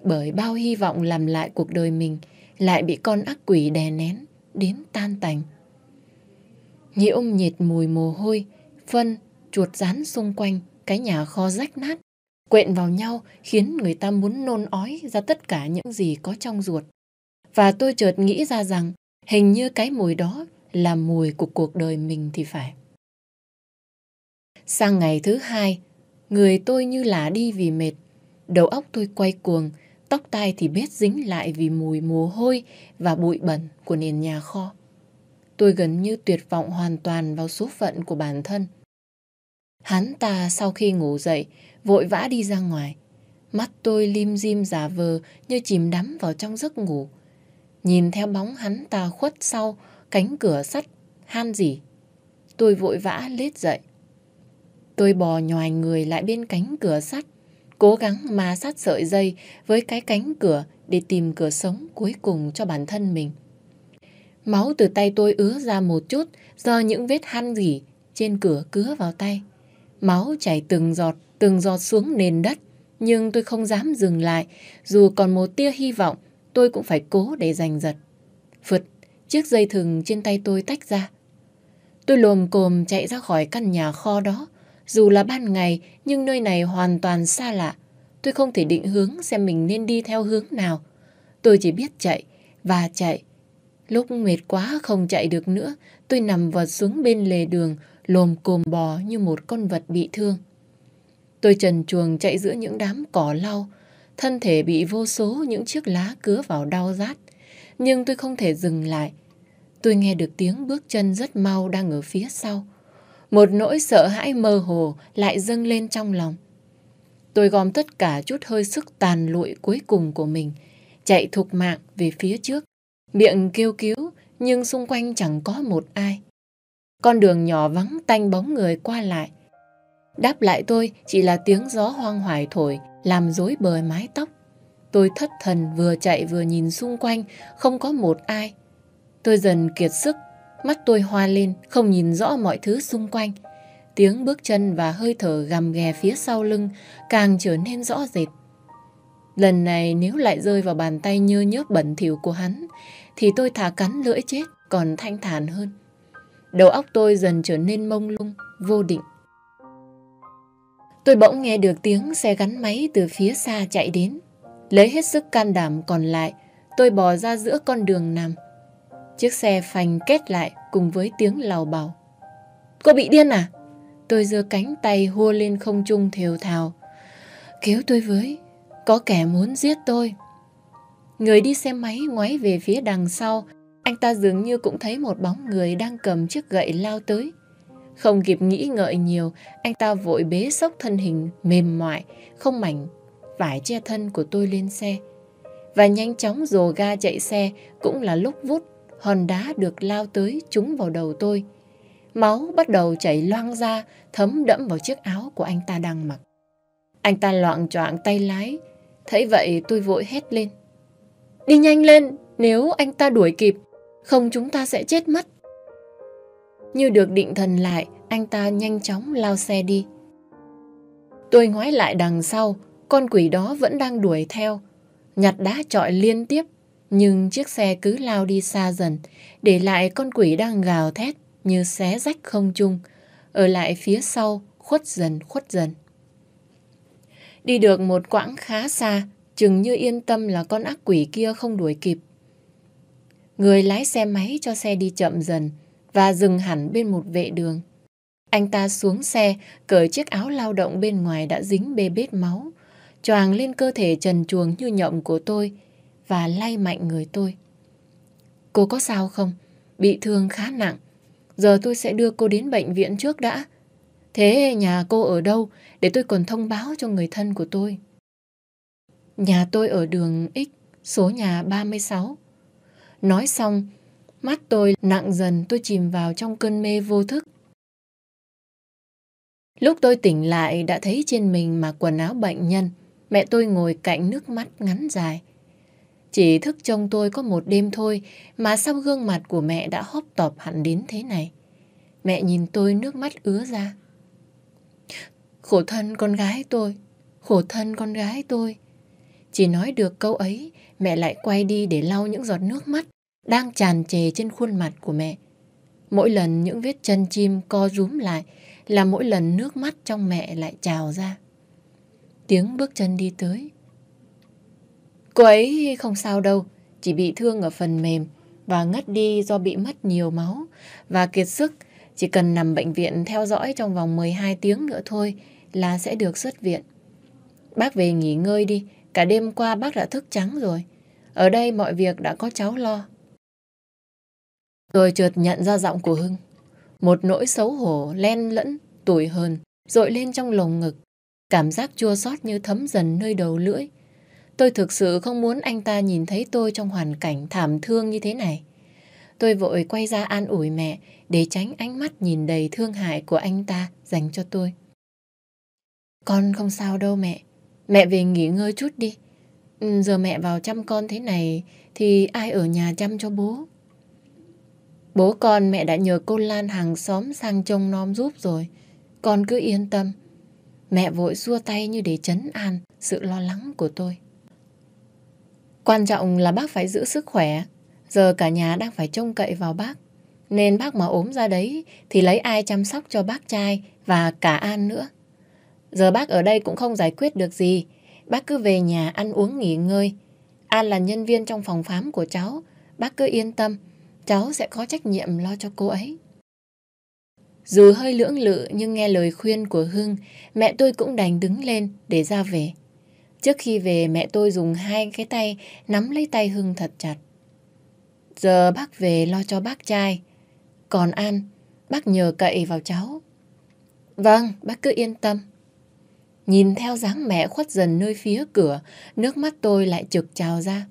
bởi bao hy vọng làm lại cuộc đời mình lại bị con ác quỷ đè nén đến tan tành. Nhiễm nhiệt mùi mồ hôi, phân, chuột rán xung quanh cái nhà kho rách nát quện vào nhau khiến người ta muốn nôn ói ra tất cả những gì có trong ruột. Và tôi chợt nghĩ ra rằng hình như cái mùi đó là mùi của cuộc đời mình thì phải. Sang ngày thứ hai, người tôi như là đi vì mệt, đầu óc tôi quay cuồng, tóc tai thì bết dính lại vì mùi mồ hôi và bụi bẩn của nền nhà kho. Tôi gần như tuyệt vọng hoàn toàn vào số phận của bản thân. Hắn ta sau khi ngủ dậy vội vã đi ra ngoài. Mắt tôi lim dim giả vờ như chìm đắm vào trong giấc ngủ. Nhìn theo bóng hắn ta khuất sau cánh cửa sắt, han gì. Tôi vội vã lết dậy. Tôi bò nhòi người lại bên cánh cửa sắt, cố gắng mà sát sợi dây với cái cánh cửa để tìm cửa sống cuối cùng cho bản thân mình. Máu từ tay tôi ứa ra một chút do những vết han rỉ trên cửa cứa vào tay. Máu chảy từng giọt từng giọt xuống nền đất, nhưng tôi không dám dừng lại, dù còn một tia hy vọng, tôi cũng phải cố để giành giật. phật chiếc dây thừng trên tay tôi tách ra. Tôi lồm cồm chạy ra khỏi căn nhà kho đó, dù là ban ngày nhưng nơi này hoàn toàn xa lạ. Tôi không thể định hướng xem mình nên đi theo hướng nào. Tôi chỉ biết chạy và chạy. Lúc mệt quá không chạy được nữa, tôi nằm vật xuống bên lề đường, lồm cồm bò như một con vật bị thương. Tôi trần chuồng chạy giữa những đám cỏ lau, thân thể bị vô số những chiếc lá cứa vào đau rát. Nhưng tôi không thể dừng lại. Tôi nghe được tiếng bước chân rất mau đang ở phía sau. Một nỗi sợ hãi mơ hồ lại dâng lên trong lòng. Tôi gom tất cả chút hơi sức tàn lụi cuối cùng của mình, chạy thục mạng về phía trước. Miệng kêu cứu, nhưng xung quanh chẳng có một ai. Con đường nhỏ vắng tanh bóng người qua lại, Đáp lại tôi chỉ là tiếng gió hoang hoài thổi, làm rối bời mái tóc. Tôi thất thần vừa chạy vừa nhìn xung quanh, không có một ai. Tôi dần kiệt sức, mắt tôi hoa lên, không nhìn rõ mọi thứ xung quanh. Tiếng bước chân và hơi thở gầm ghè phía sau lưng càng trở nên rõ rệt. Lần này nếu lại rơi vào bàn tay nhơ nhớp bẩn thỉu của hắn, thì tôi thả cắn lưỡi chết còn thanh thản hơn. Đầu óc tôi dần trở nên mông lung, vô định. Tôi bỗng nghe được tiếng xe gắn máy từ phía xa chạy đến. Lấy hết sức can đảm còn lại, tôi bò ra giữa con đường nằm. Chiếc xe phanh kết lại cùng với tiếng lào bảo. Cô bị điên à? Tôi giơ cánh tay hô lên không trung thều thào. Cứu tôi với, có kẻ muốn giết tôi. Người đi xe máy ngoái về phía đằng sau, anh ta dường như cũng thấy một bóng người đang cầm chiếc gậy lao tới. Không kịp nghĩ ngợi nhiều, anh ta vội bế sốc thân hình mềm mại, không mảnh, vải che thân của tôi lên xe. Và nhanh chóng rồ ga chạy xe cũng là lúc vút, hòn đá được lao tới trúng vào đầu tôi. Máu bắt đầu chảy loang ra, thấm đẫm vào chiếc áo của anh ta đang mặc. Anh ta loạn choạng tay lái, thấy vậy tôi vội hét lên. Đi nhanh lên, nếu anh ta đuổi kịp, không chúng ta sẽ chết mất. Như được định thần lại, anh ta nhanh chóng lao xe đi. Tôi ngoái lại đằng sau, con quỷ đó vẫn đang đuổi theo. Nhặt đá trọi liên tiếp, nhưng chiếc xe cứ lao đi xa dần, để lại con quỷ đang gào thét như xé rách không chung ở lại phía sau khuất dần khuất dần. Đi được một quãng khá xa, chừng như yên tâm là con ác quỷ kia không đuổi kịp. Người lái xe máy cho xe đi chậm dần, và dừng hẳn bên một vệ đường. Anh ta xuống xe, cởi chiếc áo lao động bên ngoài đã dính bê bết máu, choàng lên cơ thể trần chuồng như nhộng của tôi và lay mạnh người tôi. Cô có sao không? Bị thương khá nặng. Giờ tôi sẽ đưa cô đến bệnh viện trước đã. Thế nhà cô ở đâu để tôi còn thông báo cho người thân của tôi? Nhà tôi ở đường X, số nhà 36. Nói xong, Mắt tôi nặng dần tôi chìm vào trong cơn mê vô thức. Lúc tôi tỉnh lại đã thấy trên mình mặc quần áo bệnh nhân, mẹ tôi ngồi cạnh nước mắt ngắn dài. Chỉ thức trông tôi có một đêm thôi mà sao gương mặt của mẹ đã hóp tọp hẳn đến thế này. Mẹ nhìn tôi nước mắt ứa ra. Khổ thân con gái tôi, khổ thân con gái tôi. Chỉ nói được câu ấy, mẹ lại quay đi để lau những giọt nước mắt đang tràn trề trên khuôn mặt của mẹ. Mỗi lần những vết chân chim co rúm lại là mỗi lần nước mắt trong mẹ lại trào ra. Tiếng bước chân đi tới. Cô ấy không sao đâu, chỉ bị thương ở phần mềm và ngất đi do bị mất nhiều máu và kiệt sức. Chỉ cần nằm bệnh viện theo dõi trong vòng 12 tiếng nữa thôi là sẽ được xuất viện. Bác về nghỉ ngơi đi, cả đêm qua bác đã thức trắng rồi. Ở đây mọi việc đã có cháu lo. Rồi trượt nhận ra giọng của Hưng. Một nỗi xấu hổ len lẫn, tủi hờn, dội lên trong lồng ngực. Cảm giác chua xót như thấm dần nơi đầu lưỡi. Tôi thực sự không muốn anh ta nhìn thấy tôi trong hoàn cảnh thảm thương như thế này. Tôi vội quay ra an ủi mẹ để tránh ánh mắt nhìn đầy thương hại của anh ta dành cho tôi. Con không sao đâu mẹ. Mẹ về nghỉ ngơi chút đi. Ừ, giờ mẹ vào chăm con thế này thì ai ở nhà chăm cho bố? Bố con mẹ đã nhờ cô Lan hàng xóm sang trông nom giúp rồi. Con cứ yên tâm. Mẹ vội xua tay như để chấn an sự lo lắng của tôi. Quan trọng là bác phải giữ sức khỏe. Giờ cả nhà đang phải trông cậy vào bác. Nên bác mà ốm ra đấy thì lấy ai chăm sóc cho bác trai và cả An nữa. Giờ bác ở đây cũng không giải quyết được gì. Bác cứ về nhà ăn uống nghỉ ngơi. An là nhân viên trong phòng khám của cháu. Bác cứ yên tâm cháu sẽ có trách nhiệm lo cho cô ấy. Dù hơi lưỡng lự nhưng nghe lời khuyên của Hưng, mẹ tôi cũng đành đứng lên để ra về. Trước khi về mẹ tôi dùng hai cái tay nắm lấy tay Hưng thật chặt. Giờ bác về lo cho bác trai, còn An, bác nhờ cậy vào cháu. Vâng, bác cứ yên tâm. Nhìn theo dáng mẹ khuất dần nơi phía cửa, nước mắt tôi lại trực trào ra.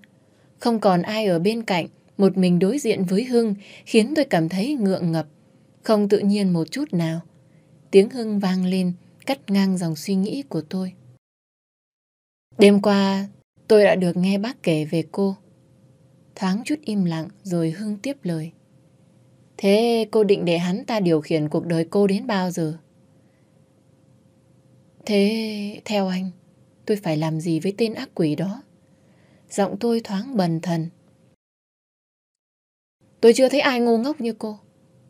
Không còn ai ở bên cạnh, một mình đối diện với Hưng khiến tôi cảm thấy ngượng ngập, không tự nhiên một chút nào. Tiếng Hưng vang lên, cắt ngang dòng suy nghĩ của tôi. Đêm qua, tôi đã được nghe bác kể về cô. Thoáng chút im lặng rồi Hưng tiếp lời. Thế cô định để hắn ta điều khiển cuộc đời cô đến bao giờ? Thế theo anh, tôi phải làm gì với tên ác quỷ đó? Giọng tôi thoáng bần thần. Tôi chưa thấy ai ngu ngốc như cô.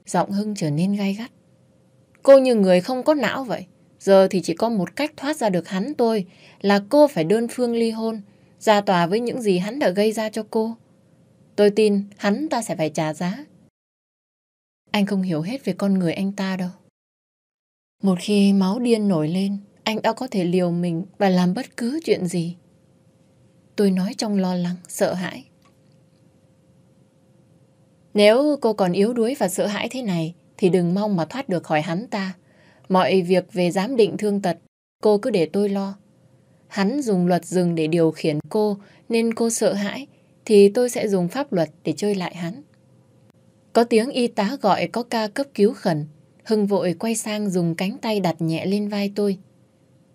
Giọng Hưng trở nên gay gắt. Cô như người không có não vậy. Giờ thì chỉ có một cách thoát ra được hắn tôi là cô phải đơn phương ly hôn, ra tòa với những gì hắn đã gây ra cho cô. Tôi tin hắn ta sẽ phải trả giá. Anh không hiểu hết về con người anh ta đâu. Một khi máu điên nổi lên, anh đã có thể liều mình và làm bất cứ chuyện gì. Tôi nói trong lo lắng, sợ hãi. Nếu cô còn yếu đuối và sợ hãi thế này thì đừng mong mà thoát được khỏi hắn ta. Mọi việc về giám định thương tật cô cứ để tôi lo. Hắn dùng luật rừng để điều khiển cô nên cô sợ hãi thì tôi sẽ dùng pháp luật để chơi lại hắn. Có tiếng y tá gọi có ca cấp cứu khẩn. Hưng vội quay sang dùng cánh tay đặt nhẹ lên vai tôi.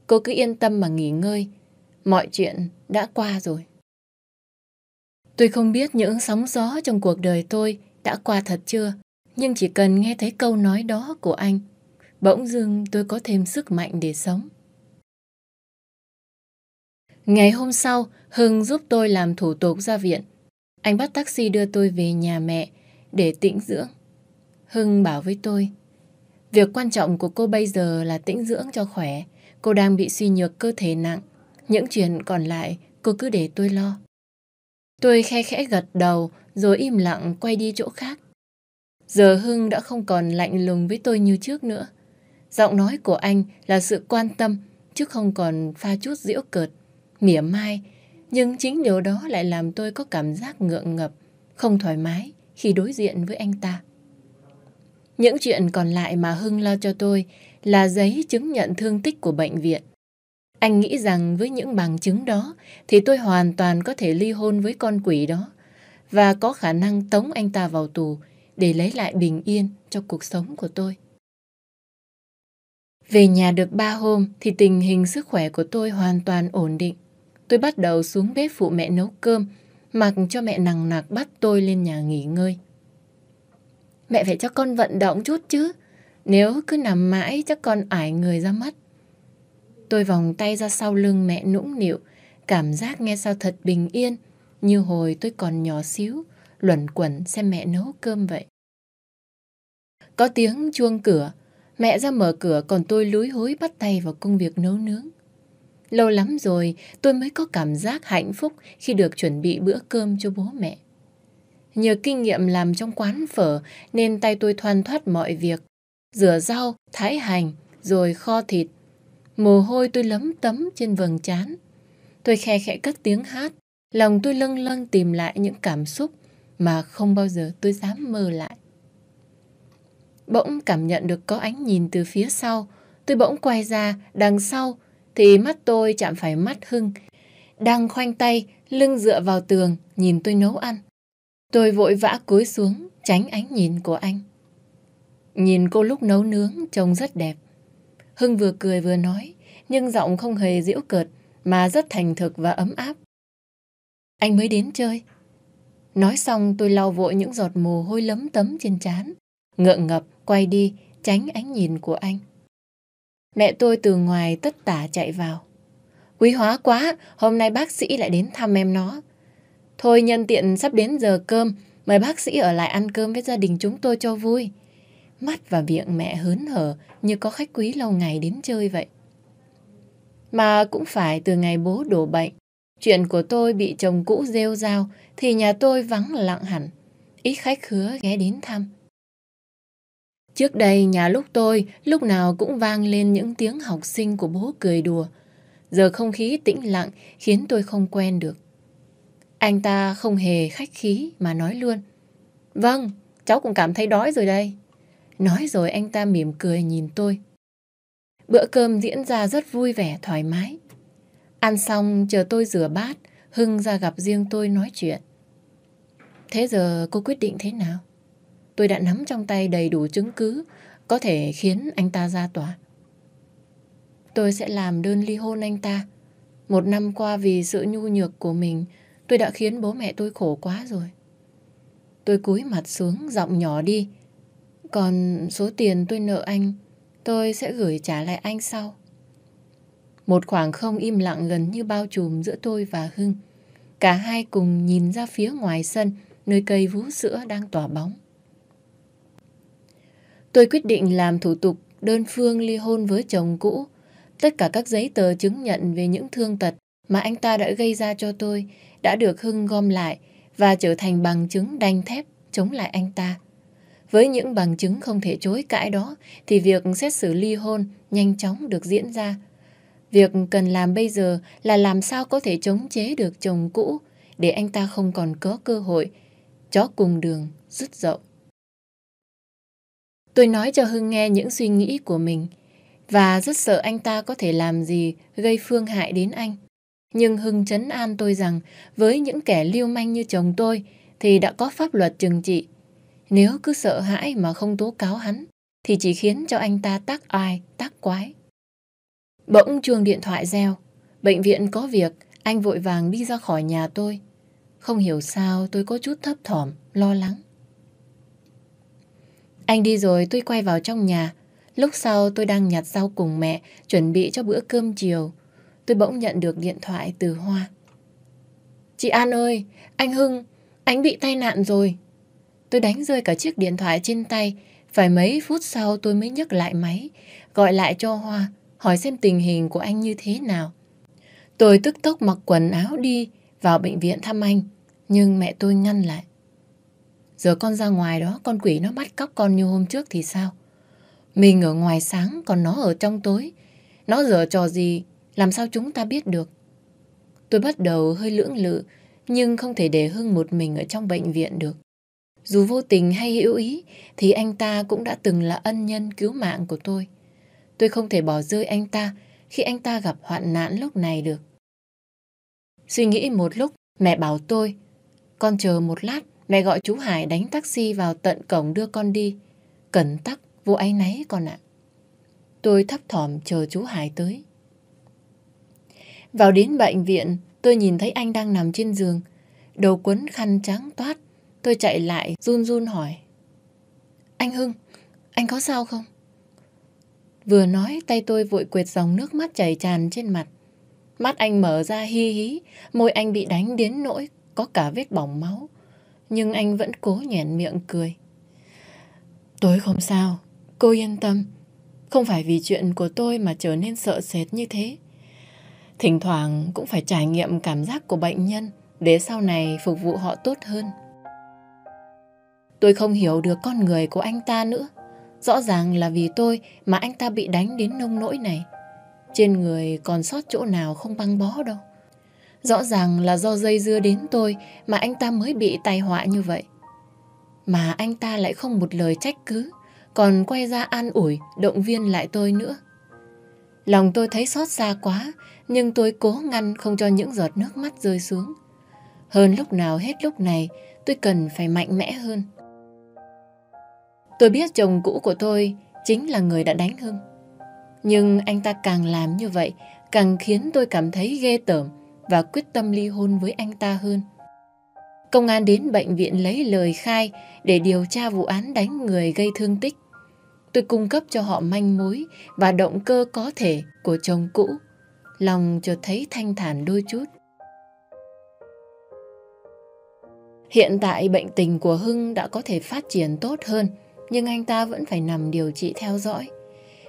Cô cứ yên tâm mà nghỉ ngơi. Mọi chuyện đã qua rồi. Tôi không biết những sóng gió trong cuộc đời tôi đã qua thật chưa? Nhưng chỉ cần nghe thấy câu nói đó của anh, bỗng dưng tôi có thêm sức mạnh để sống. Ngày hôm sau, Hưng giúp tôi làm thủ tục ra viện. Anh bắt taxi đưa tôi về nhà mẹ để tĩnh dưỡng. Hưng bảo với tôi, việc quan trọng của cô bây giờ là tĩnh dưỡng cho khỏe. Cô đang bị suy nhược cơ thể nặng. Những chuyện còn lại cô cứ để tôi lo. Tôi khe khẽ gật đầu rồi im lặng quay đi chỗ khác. Giờ Hưng đã không còn lạnh lùng với tôi như trước nữa. Giọng nói của anh là sự quan tâm, chứ không còn pha chút diễu cợt, mỉa mai. Nhưng chính điều đó lại làm tôi có cảm giác ngượng ngập, không thoải mái khi đối diện với anh ta. Những chuyện còn lại mà Hưng lo cho tôi là giấy chứng nhận thương tích của bệnh viện. Anh nghĩ rằng với những bằng chứng đó thì tôi hoàn toàn có thể ly hôn với con quỷ đó và có khả năng tống anh ta vào tù để lấy lại bình yên cho cuộc sống của tôi. Về nhà được ba hôm thì tình hình sức khỏe của tôi hoàn toàn ổn định. Tôi bắt đầu xuống bếp phụ mẹ nấu cơm, mặc cho mẹ nằng nặc bắt tôi lên nhà nghỉ ngơi. Mẹ phải cho con vận động chút chứ, nếu cứ nằm mãi chắc con ải người ra mất. Tôi vòng tay ra sau lưng mẹ nũng nịu, cảm giác nghe sao thật bình yên như hồi tôi còn nhỏ xíu, luẩn quẩn xem mẹ nấu cơm vậy. Có tiếng chuông cửa, mẹ ra mở cửa còn tôi lúi hối bắt tay vào công việc nấu nướng. Lâu lắm rồi tôi mới có cảm giác hạnh phúc khi được chuẩn bị bữa cơm cho bố mẹ. Nhờ kinh nghiệm làm trong quán phở nên tay tôi thoăn thoát mọi việc. Rửa rau, thái hành, rồi kho thịt. Mồ hôi tôi lấm tấm trên vầng trán. Tôi khe khẽ cất tiếng hát Lòng tôi lâng lâng tìm lại những cảm xúc mà không bao giờ tôi dám mơ lại. Bỗng cảm nhận được có ánh nhìn từ phía sau, tôi bỗng quay ra đằng sau thì mắt tôi chạm phải mắt Hưng. Đang khoanh tay, lưng dựa vào tường, nhìn tôi nấu ăn. Tôi vội vã cúi xuống, tránh ánh nhìn của anh. Nhìn cô lúc nấu nướng trông rất đẹp. Hưng vừa cười vừa nói, nhưng giọng không hề giễu cợt mà rất thành thực và ấm áp. Anh mới đến chơi. Nói xong tôi lau vội những giọt mồ hôi lấm tấm trên trán, ngượng ngập quay đi tránh ánh nhìn của anh. Mẹ tôi từ ngoài tất tả chạy vào. Quý hóa quá, hôm nay bác sĩ lại đến thăm em nó. Thôi nhân tiện sắp đến giờ cơm, mời bác sĩ ở lại ăn cơm với gia đình chúng tôi cho vui. Mắt và miệng mẹ hớn hở như có khách quý lâu ngày đến chơi vậy. Mà cũng phải từ ngày bố đổ bệnh, Chuyện của tôi bị chồng cũ rêu rao thì nhà tôi vắng lặng hẳn. Ít khách khứa ghé đến thăm. Trước đây nhà lúc tôi lúc nào cũng vang lên những tiếng học sinh của bố cười đùa. Giờ không khí tĩnh lặng khiến tôi không quen được. Anh ta không hề khách khí mà nói luôn. Vâng, cháu cũng cảm thấy đói rồi đây. Nói rồi anh ta mỉm cười nhìn tôi. Bữa cơm diễn ra rất vui vẻ, thoải mái. Ăn xong chờ tôi rửa bát, Hưng ra gặp riêng tôi nói chuyện. Thế giờ cô quyết định thế nào? Tôi đã nắm trong tay đầy đủ chứng cứ có thể khiến anh ta ra tòa. Tôi sẽ làm đơn ly hôn anh ta. Một năm qua vì sự nhu nhược của mình, tôi đã khiến bố mẹ tôi khổ quá rồi. Tôi cúi mặt xuống, giọng nhỏ đi. Còn số tiền tôi nợ anh, tôi sẽ gửi trả lại anh sau. Một khoảng không im lặng gần như bao trùm giữa tôi và Hưng. Cả hai cùng nhìn ra phía ngoài sân, nơi cây vú sữa đang tỏa bóng. Tôi quyết định làm thủ tục đơn phương ly hôn với chồng cũ. Tất cả các giấy tờ chứng nhận về những thương tật mà anh ta đã gây ra cho tôi đã được Hưng gom lại và trở thành bằng chứng đanh thép chống lại anh ta. Với những bằng chứng không thể chối cãi đó thì việc xét xử ly hôn nhanh chóng được diễn ra. Việc cần làm bây giờ là làm sao có thể chống chế được chồng cũ để anh ta không còn có cơ hội chó cùng đường rứt dậu. Tôi nói cho Hưng nghe những suy nghĩ của mình và rất sợ anh ta có thể làm gì gây phương hại đến anh. Nhưng Hưng chấn an tôi rằng với những kẻ lưu manh như chồng tôi thì đã có pháp luật trừng trị. Nếu cứ sợ hãi mà không tố cáo hắn thì chỉ khiến cho anh ta tác ai, tác quái. Bỗng chuông điện thoại reo. Bệnh viện có việc, anh vội vàng đi ra khỏi nhà tôi. Không hiểu sao tôi có chút thấp thỏm, lo lắng. Anh đi rồi tôi quay vào trong nhà. Lúc sau tôi đang nhặt rau cùng mẹ, chuẩn bị cho bữa cơm chiều. Tôi bỗng nhận được điện thoại từ Hoa. Chị An ơi, anh Hưng, anh bị tai nạn rồi. Tôi đánh rơi cả chiếc điện thoại trên tay. Phải mấy phút sau tôi mới nhấc lại máy, gọi lại cho Hoa hỏi xem tình hình của anh như thế nào. Tôi tức tốc mặc quần áo đi vào bệnh viện thăm anh, nhưng mẹ tôi ngăn lại. Giờ con ra ngoài đó, con quỷ nó bắt cóc con như hôm trước thì sao? Mình ở ngoài sáng, còn nó ở trong tối. Nó giờ trò gì, làm sao chúng ta biết được? Tôi bắt đầu hơi lưỡng lự, nhưng không thể để Hưng một mình ở trong bệnh viện được. Dù vô tình hay hữu ý, thì anh ta cũng đã từng là ân nhân cứu mạng của tôi. Tôi không thể bỏ rơi anh ta khi anh ta gặp hoạn nạn lúc này được. Suy nghĩ một lúc, mẹ bảo tôi, con chờ một lát, mẹ gọi chú Hải đánh taxi vào tận cổng đưa con đi. Cẩn tắc, vô áy náy con ạ. Tôi thấp thỏm chờ chú Hải tới. Vào đến bệnh viện, tôi nhìn thấy anh đang nằm trên giường, đầu quấn khăn trắng toát. Tôi chạy lại, run run hỏi. Anh Hưng, anh có sao không? Vừa nói tay tôi vội quệt dòng nước mắt chảy tràn trên mặt. Mắt anh mở ra hi hí, môi anh bị đánh đến nỗi có cả vết bỏng máu. Nhưng anh vẫn cố nhẹn miệng cười. Tôi không sao, cô yên tâm. Không phải vì chuyện của tôi mà trở nên sợ sệt như thế. Thỉnh thoảng cũng phải trải nghiệm cảm giác của bệnh nhân để sau này phục vụ họ tốt hơn. Tôi không hiểu được con người của anh ta nữa. Rõ ràng là vì tôi mà anh ta bị đánh đến nông nỗi này. Trên người còn sót chỗ nào không băng bó đâu. Rõ ràng là do dây dưa đến tôi mà anh ta mới bị tai họa như vậy. Mà anh ta lại không một lời trách cứ, còn quay ra an ủi, động viên lại tôi nữa. Lòng tôi thấy xót xa quá, nhưng tôi cố ngăn không cho những giọt nước mắt rơi xuống. Hơn lúc nào hết lúc này, tôi cần phải mạnh mẽ hơn. Tôi biết chồng cũ của tôi chính là người đã đánh Hưng. Nhưng anh ta càng làm như vậy, càng khiến tôi cảm thấy ghê tởm và quyết tâm ly hôn với anh ta hơn. Công an đến bệnh viện lấy lời khai để điều tra vụ án đánh người gây thương tích. Tôi cung cấp cho họ manh mối và động cơ có thể của chồng cũ. Lòng chợt thấy thanh thản đôi chút. Hiện tại bệnh tình của Hưng đã có thể phát triển tốt hơn nhưng anh ta vẫn phải nằm điều trị theo dõi.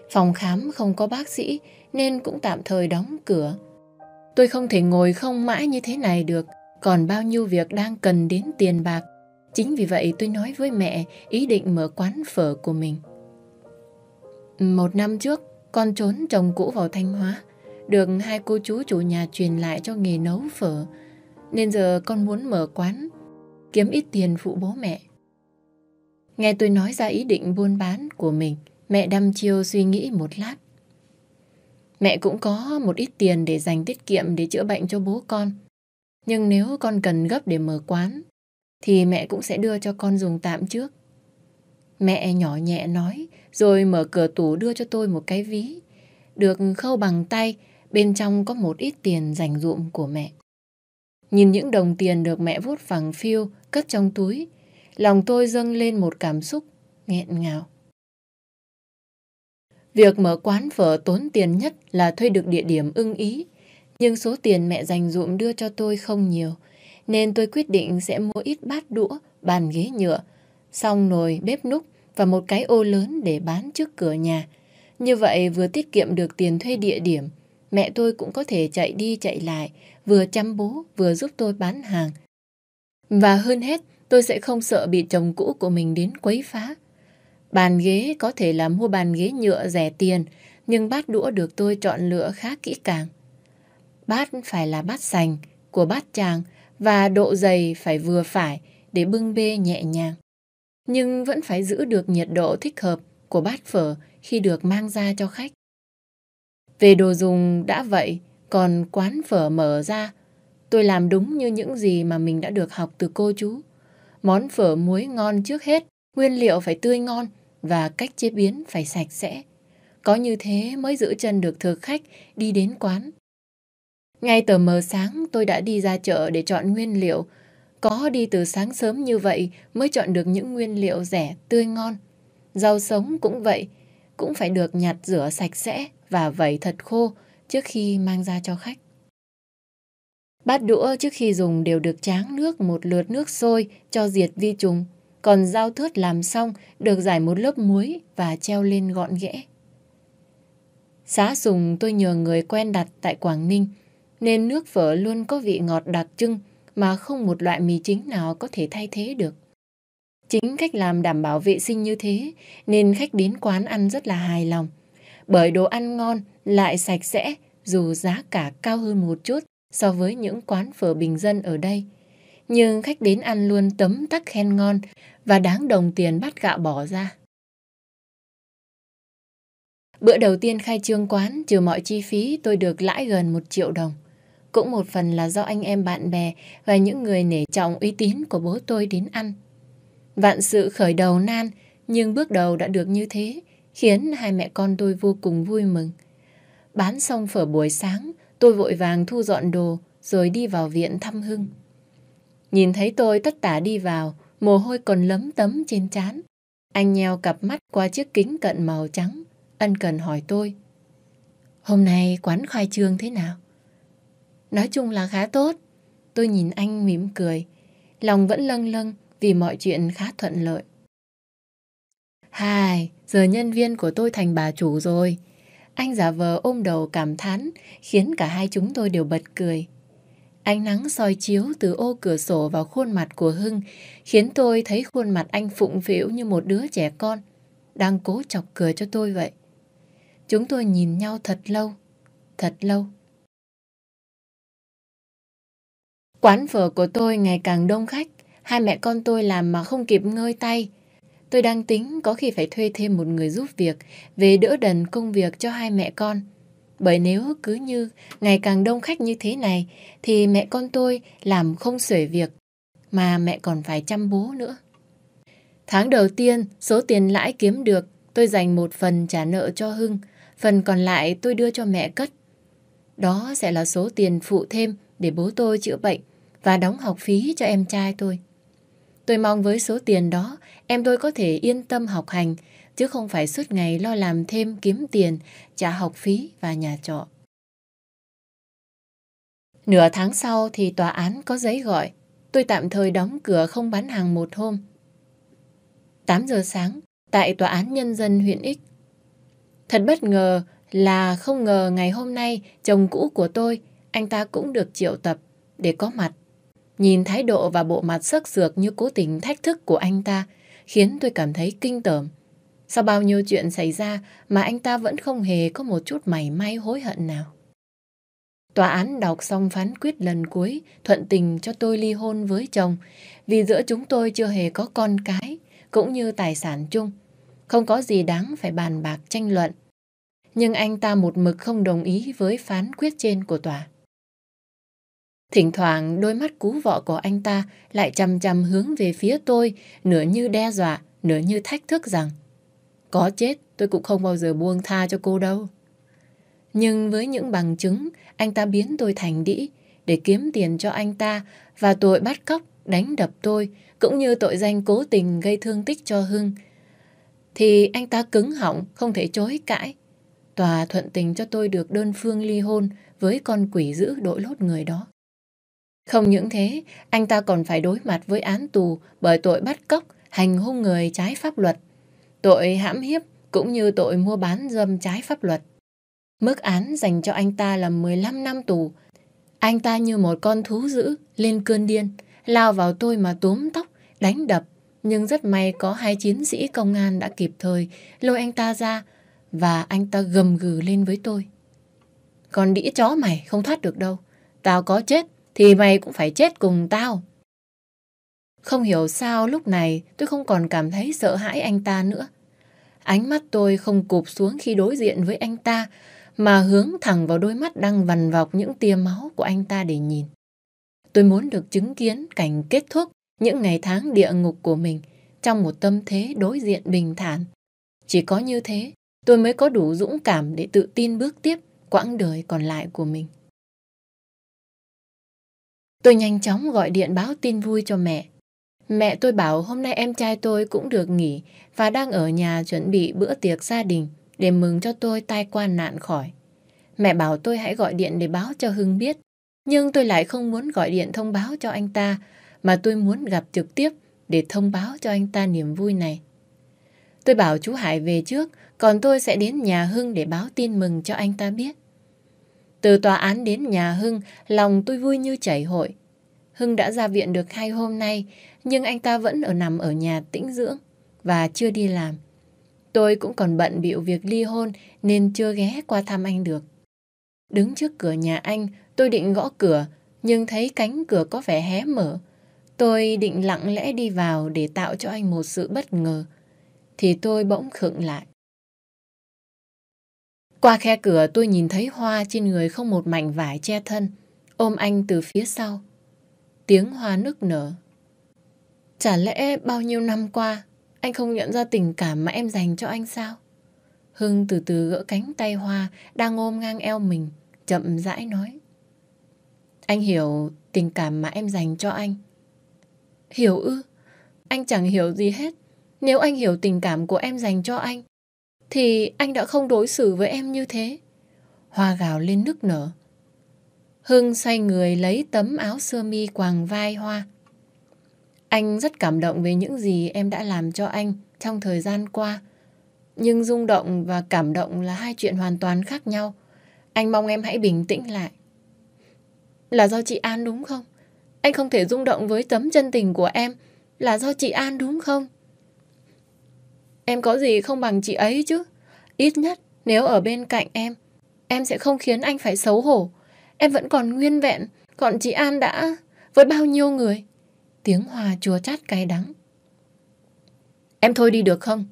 Phòng khám không có bác sĩ nên cũng tạm thời đóng cửa. Tôi không thể ngồi không mãi như thế này được, còn bao nhiêu việc đang cần đến tiền bạc. Chính vì vậy tôi nói với mẹ ý định mở quán phở của mình. Một năm trước, con trốn chồng cũ vào Thanh Hóa, được hai cô chú chủ nhà truyền lại cho nghề nấu phở. Nên giờ con muốn mở quán, kiếm ít tiền phụ bố mẹ. Nghe tôi nói ra ý định buôn bán của mình, mẹ đăm chiêu suy nghĩ một lát. Mẹ cũng có một ít tiền để dành tiết kiệm để chữa bệnh cho bố con. Nhưng nếu con cần gấp để mở quán, thì mẹ cũng sẽ đưa cho con dùng tạm trước. Mẹ nhỏ nhẹ nói, rồi mở cửa tủ đưa cho tôi một cái ví. Được khâu bằng tay, bên trong có một ít tiền dành dụm của mẹ. Nhìn những đồng tiền được mẹ vuốt phẳng phiêu, cất trong túi, lòng tôi dâng lên một cảm xúc nghẹn ngào. Việc mở quán phở tốn tiền nhất là thuê được địa điểm ưng ý, nhưng số tiền mẹ dành dụm đưa cho tôi không nhiều, nên tôi quyết định sẽ mua ít bát đũa, bàn ghế nhựa, xong nồi, bếp núc và một cái ô lớn để bán trước cửa nhà. Như vậy vừa tiết kiệm được tiền thuê địa điểm, mẹ tôi cũng có thể chạy đi chạy lại, vừa chăm bố vừa giúp tôi bán hàng. Và hơn hết tôi sẽ không sợ bị chồng cũ của mình đến quấy phá. Bàn ghế có thể là mua bàn ghế nhựa rẻ tiền, nhưng bát đũa được tôi chọn lựa khá kỹ càng. Bát phải là bát sành của bát chàng và độ dày phải vừa phải để bưng bê nhẹ nhàng. Nhưng vẫn phải giữ được nhiệt độ thích hợp của bát phở khi được mang ra cho khách. Về đồ dùng đã vậy, còn quán phở mở ra, tôi làm đúng như những gì mà mình đã được học từ cô chú. Món phở muối ngon trước hết, nguyên liệu phải tươi ngon và cách chế biến phải sạch sẽ. Có như thế mới giữ chân được thực khách đi đến quán. Ngay tờ mờ sáng tôi đã đi ra chợ để chọn nguyên liệu. Có đi từ sáng sớm như vậy mới chọn được những nguyên liệu rẻ, tươi ngon. Rau sống cũng vậy, cũng phải được nhặt rửa sạch sẽ và vẩy thật khô trước khi mang ra cho khách. Bát đũa trước khi dùng đều được tráng nước một lượt nước sôi cho diệt vi trùng, còn dao thớt làm xong được giải một lớp muối và treo lên gọn ghẽ. Xá sùng tôi nhờ người quen đặt tại Quảng Ninh, nên nước phở luôn có vị ngọt đặc trưng mà không một loại mì chính nào có thể thay thế được. Chính cách làm đảm bảo vệ sinh như thế nên khách đến quán ăn rất là hài lòng. Bởi đồ ăn ngon lại sạch sẽ dù giá cả cao hơn một chút so với những quán phở bình dân ở đây. Nhưng khách đến ăn luôn tấm tắc khen ngon và đáng đồng tiền bát gạo bỏ ra. Bữa đầu tiên khai trương quán, trừ mọi chi phí tôi được lãi gần 1 triệu đồng. Cũng một phần là do anh em bạn bè và những người nể trọng uy tín của bố tôi đến ăn. Vạn sự khởi đầu nan, nhưng bước đầu đã được như thế, khiến hai mẹ con tôi vô cùng vui mừng. Bán xong phở buổi sáng, Tôi vội vàng thu dọn đồ rồi đi vào viện thăm Hưng. Nhìn thấy tôi tất tả đi vào, mồ hôi còn lấm tấm trên trán. Anh nheo cặp mắt qua chiếc kính cận màu trắng, ân cần hỏi tôi. Hôm nay quán khai trương thế nào? Nói chung là khá tốt. Tôi nhìn anh mỉm cười, lòng vẫn lâng lâng vì mọi chuyện khá thuận lợi. Hai, giờ nhân viên của tôi thành bà chủ rồi. Anh giả vờ ôm đầu cảm thán, khiến cả hai chúng tôi đều bật cười. Ánh nắng soi chiếu từ ô cửa sổ vào khuôn mặt của Hưng, khiến tôi thấy khuôn mặt anh phụng phịu như một đứa trẻ con, đang cố chọc cười cho tôi vậy. Chúng tôi nhìn nhau thật lâu, thật lâu. Quán phở của tôi ngày càng đông khách, hai mẹ con tôi làm mà không kịp ngơi tay, Tôi đang tính có khi phải thuê thêm một người giúp việc về đỡ đần công việc cho hai mẹ con. Bởi nếu cứ như ngày càng đông khách như thế này thì mẹ con tôi làm không xuể việc mà mẹ còn phải chăm bố nữa. Tháng đầu tiên, số tiền lãi kiếm được tôi dành một phần trả nợ cho Hưng, phần còn lại tôi đưa cho mẹ cất. Đó sẽ là số tiền phụ thêm để bố tôi chữa bệnh và đóng học phí cho em trai tôi. Tôi mong với số tiền đó Em tôi có thể yên tâm học hành, chứ không phải suốt ngày lo làm thêm kiếm tiền, trả học phí và nhà trọ. Nửa tháng sau thì tòa án có giấy gọi. Tôi tạm thời đóng cửa không bán hàng một hôm. 8 giờ sáng, tại Tòa án Nhân dân huyện X. Thật bất ngờ là không ngờ ngày hôm nay chồng cũ của tôi, anh ta cũng được triệu tập để có mặt. Nhìn thái độ và bộ mặt sắc sược như cố tình thách thức của anh ta, khiến tôi cảm thấy kinh tởm. Sau bao nhiêu chuyện xảy ra mà anh ta vẫn không hề có một chút mảy may hối hận nào. Tòa án đọc xong phán quyết lần cuối thuận tình cho tôi ly hôn với chồng vì giữa chúng tôi chưa hề có con cái cũng như tài sản chung. Không có gì đáng phải bàn bạc tranh luận. Nhưng anh ta một mực không đồng ý với phán quyết trên của tòa. Thỉnh thoảng đôi mắt cú vọ của anh ta lại chằm chằm hướng về phía tôi, nửa như đe dọa, nửa như thách thức rằng Có chết tôi cũng không bao giờ buông tha cho cô đâu. Nhưng với những bằng chứng, anh ta biến tôi thành đĩ để kiếm tiền cho anh ta và tội bắt cóc, đánh đập tôi, cũng như tội danh cố tình gây thương tích cho Hưng. Thì anh ta cứng họng, không thể chối cãi. Tòa thuận tình cho tôi được đơn phương ly hôn với con quỷ giữ đội lốt người đó. Không những thế, anh ta còn phải đối mặt với án tù bởi tội bắt cóc, hành hung người trái pháp luật, tội hãm hiếp cũng như tội mua bán dâm trái pháp luật. Mức án dành cho anh ta là 15 năm tù. Anh ta như một con thú dữ, lên cơn điên, lao vào tôi mà túm tóc, đánh đập. Nhưng rất may có hai chiến sĩ công an đã kịp thời lôi anh ta ra và anh ta gầm gừ lên với tôi. Còn đĩ chó mày không thoát được đâu. Tao có chết thì mày cũng phải chết cùng tao. Không hiểu sao lúc này tôi không còn cảm thấy sợ hãi anh ta nữa. Ánh mắt tôi không cụp xuống khi đối diện với anh ta, mà hướng thẳng vào đôi mắt đang vằn vọc những tia máu của anh ta để nhìn. Tôi muốn được chứng kiến cảnh kết thúc những ngày tháng địa ngục của mình trong một tâm thế đối diện bình thản. Chỉ có như thế, tôi mới có đủ dũng cảm để tự tin bước tiếp quãng đời còn lại của mình. Tôi nhanh chóng gọi điện báo tin vui cho mẹ. Mẹ tôi bảo hôm nay em trai tôi cũng được nghỉ và đang ở nhà chuẩn bị bữa tiệc gia đình để mừng cho tôi tai qua nạn khỏi. Mẹ bảo tôi hãy gọi điện để báo cho Hưng biết. Nhưng tôi lại không muốn gọi điện thông báo cho anh ta mà tôi muốn gặp trực tiếp để thông báo cho anh ta niềm vui này. Tôi bảo chú Hải về trước, còn tôi sẽ đến nhà Hưng để báo tin mừng cho anh ta biết. Từ tòa án đến nhà Hưng, lòng tôi vui như chảy hội. Hưng đã ra viện được hai hôm nay, nhưng anh ta vẫn ở nằm ở nhà tĩnh dưỡng và chưa đi làm. Tôi cũng còn bận bịu việc ly hôn nên chưa ghé qua thăm anh được. Đứng trước cửa nhà anh, tôi định gõ cửa, nhưng thấy cánh cửa có vẻ hé mở. Tôi định lặng lẽ đi vào để tạo cho anh một sự bất ngờ. Thì tôi bỗng khựng lại. Qua khe cửa tôi nhìn thấy Hoa trên người không một mảnh vải che thân, ôm anh từ phía sau. Tiếng Hoa nức nở. Chả lẽ bao nhiêu năm qua anh không nhận ra tình cảm mà em dành cho anh sao? Hưng từ từ gỡ cánh tay Hoa đang ôm ngang eo mình, chậm rãi nói. Anh hiểu tình cảm mà em dành cho anh. Hiểu ư? Anh chẳng hiểu gì hết. Nếu anh hiểu tình cảm của em dành cho anh, thì anh đã không đối xử với em như thế. Hoa gào lên nức nở. Hưng xoay người lấy tấm áo sơ mi quàng vai Hoa. Anh rất cảm động về những gì em đã làm cho anh trong thời gian qua. Nhưng rung động và cảm động là hai chuyện hoàn toàn khác nhau. Anh mong em hãy bình tĩnh lại. Là do chị An đúng không? Anh không thể rung động với tấm chân tình của em. Là do chị An đúng không? Em có gì không bằng chị ấy chứ? Ít nhất, nếu ở bên cạnh em, em sẽ không khiến anh phải xấu hổ. Em vẫn còn nguyên vẹn, còn chị An đã... với bao nhiêu người? Tiếng Hòa chua chát cay đắng. Em thôi đi được không?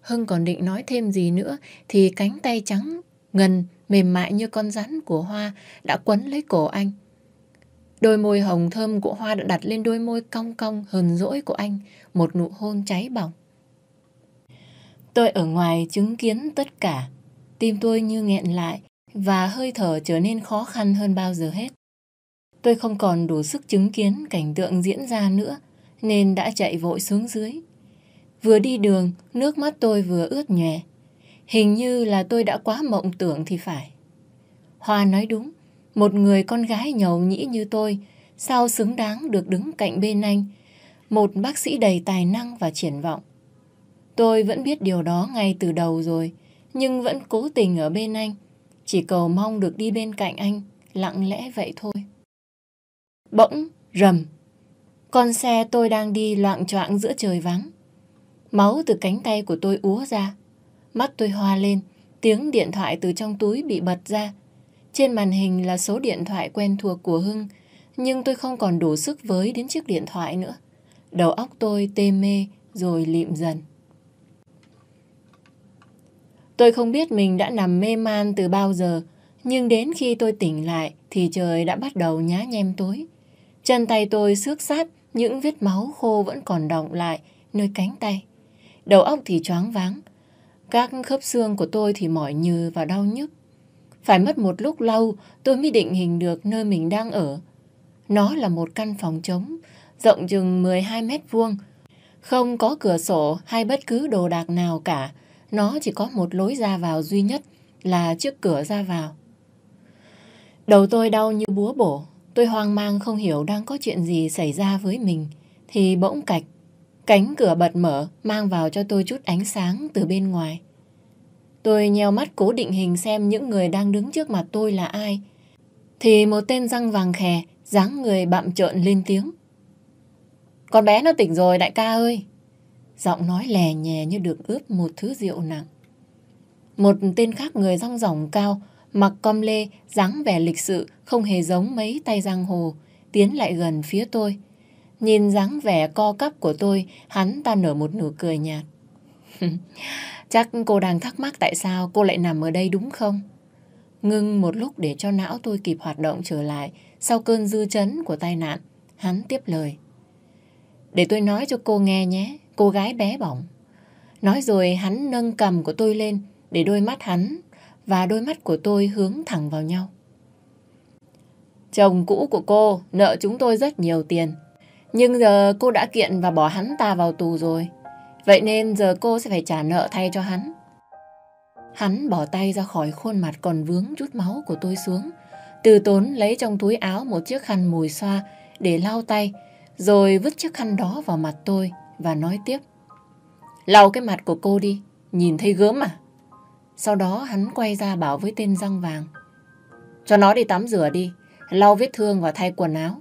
Hưng còn định nói thêm gì nữa thì cánh tay trắng, ngần, mềm mại như con rắn của Hoa đã quấn lấy cổ anh. Đôi môi hồng thơm của Hoa đã đặt lên đôi môi cong cong hờn rỗi của anh, một nụ hôn cháy bỏng. Tôi ở ngoài chứng kiến tất cả. Tim tôi như nghẹn lại và hơi thở trở nên khó khăn hơn bao giờ hết. Tôi không còn đủ sức chứng kiến cảnh tượng diễn ra nữa nên đã chạy vội xuống dưới. Vừa đi đường, nước mắt tôi vừa ướt nhòe. Hình như là tôi đã quá mộng tưởng thì phải. Hoa nói đúng, một người con gái nhầu nhĩ như tôi sao xứng đáng được đứng cạnh bên anh, một bác sĩ đầy tài năng và triển vọng. Tôi vẫn biết điều đó ngay từ đầu rồi, nhưng vẫn cố tình ở bên anh. Chỉ cầu mong được đi bên cạnh anh, lặng lẽ vậy thôi. Bỗng, rầm. Con xe tôi đang đi loạn choạng giữa trời vắng. Máu từ cánh tay của tôi úa ra. Mắt tôi hoa lên, tiếng điện thoại từ trong túi bị bật ra. Trên màn hình là số điện thoại quen thuộc của Hưng, nhưng tôi không còn đủ sức với đến chiếc điện thoại nữa. Đầu óc tôi tê mê rồi lịm dần. Tôi không biết mình đã nằm mê man từ bao giờ, nhưng đến khi tôi tỉnh lại thì trời đã bắt đầu nhá nhem tối. Chân tay tôi xước sát, những vết máu khô vẫn còn động lại nơi cánh tay. Đầu óc thì choáng váng. Các khớp xương của tôi thì mỏi nhừ và đau nhức. Phải mất một lúc lâu tôi mới định hình được nơi mình đang ở. Nó là một căn phòng trống, rộng chừng 12 mét vuông. Không có cửa sổ hay bất cứ đồ đạc nào cả, nó chỉ có một lối ra vào duy nhất là trước cửa ra vào. Đầu tôi đau như búa bổ, tôi hoang mang không hiểu đang có chuyện gì xảy ra với mình. Thì bỗng cạch, cánh cửa bật mở mang vào cho tôi chút ánh sáng từ bên ngoài. Tôi nheo mắt cố định hình xem những người đang đứng trước mặt tôi là ai. Thì một tên răng vàng khè, dáng người bạm trợn lên tiếng. Con bé nó tỉnh rồi đại ca ơi giọng nói lè nhè như được ướp một thứ rượu nặng. Một tên khác người rong ròng cao, mặc com lê, dáng vẻ lịch sự, không hề giống mấy tay giang hồ, tiến lại gần phía tôi. Nhìn dáng vẻ co cắp của tôi, hắn ta nở một nụ cười nhạt. Chắc cô đang thắc mắc tại sao cô lại nằm ở đây đúng không? Ngưng một lúc để cho não tôi kịp hoạt động trở lại sau cơn dư chấn của tai nạn. Hắn tiếp lời. Để tôi nói cho cô nghe nhé, cô gái bé bỏng. Nói rồi hắn nâng cầm của tôi lên để đôi mắt hắn và đôi mắt của tôi hướng thẳng vào nhau. Chồng cũ của cô nợ chúng tôi rất nhiều tiền. Nhưng giờ cô đã kiện và bỏ hắn ta vào tù rồi. Vậy nên giờ cô sẽ phải trả nợ thay cho hắn. Hắn bỏ tay ra khỏi khuôn mặt còn vướng chút máu của tôi xuống. Từ tốn lấy trong túi áo một chiếc khăn mùi xoa để lau tay, rồi vứt chiếc khăn đó vào mặt tôi và nói tiếp. Lau cái mặt của cô đi, nhìn thấy gớm à? Sau đó hắn quay ra bảo với tên răng vàng. Cho nó đi tắm rửa đi, lau vết thương và thay quần áo.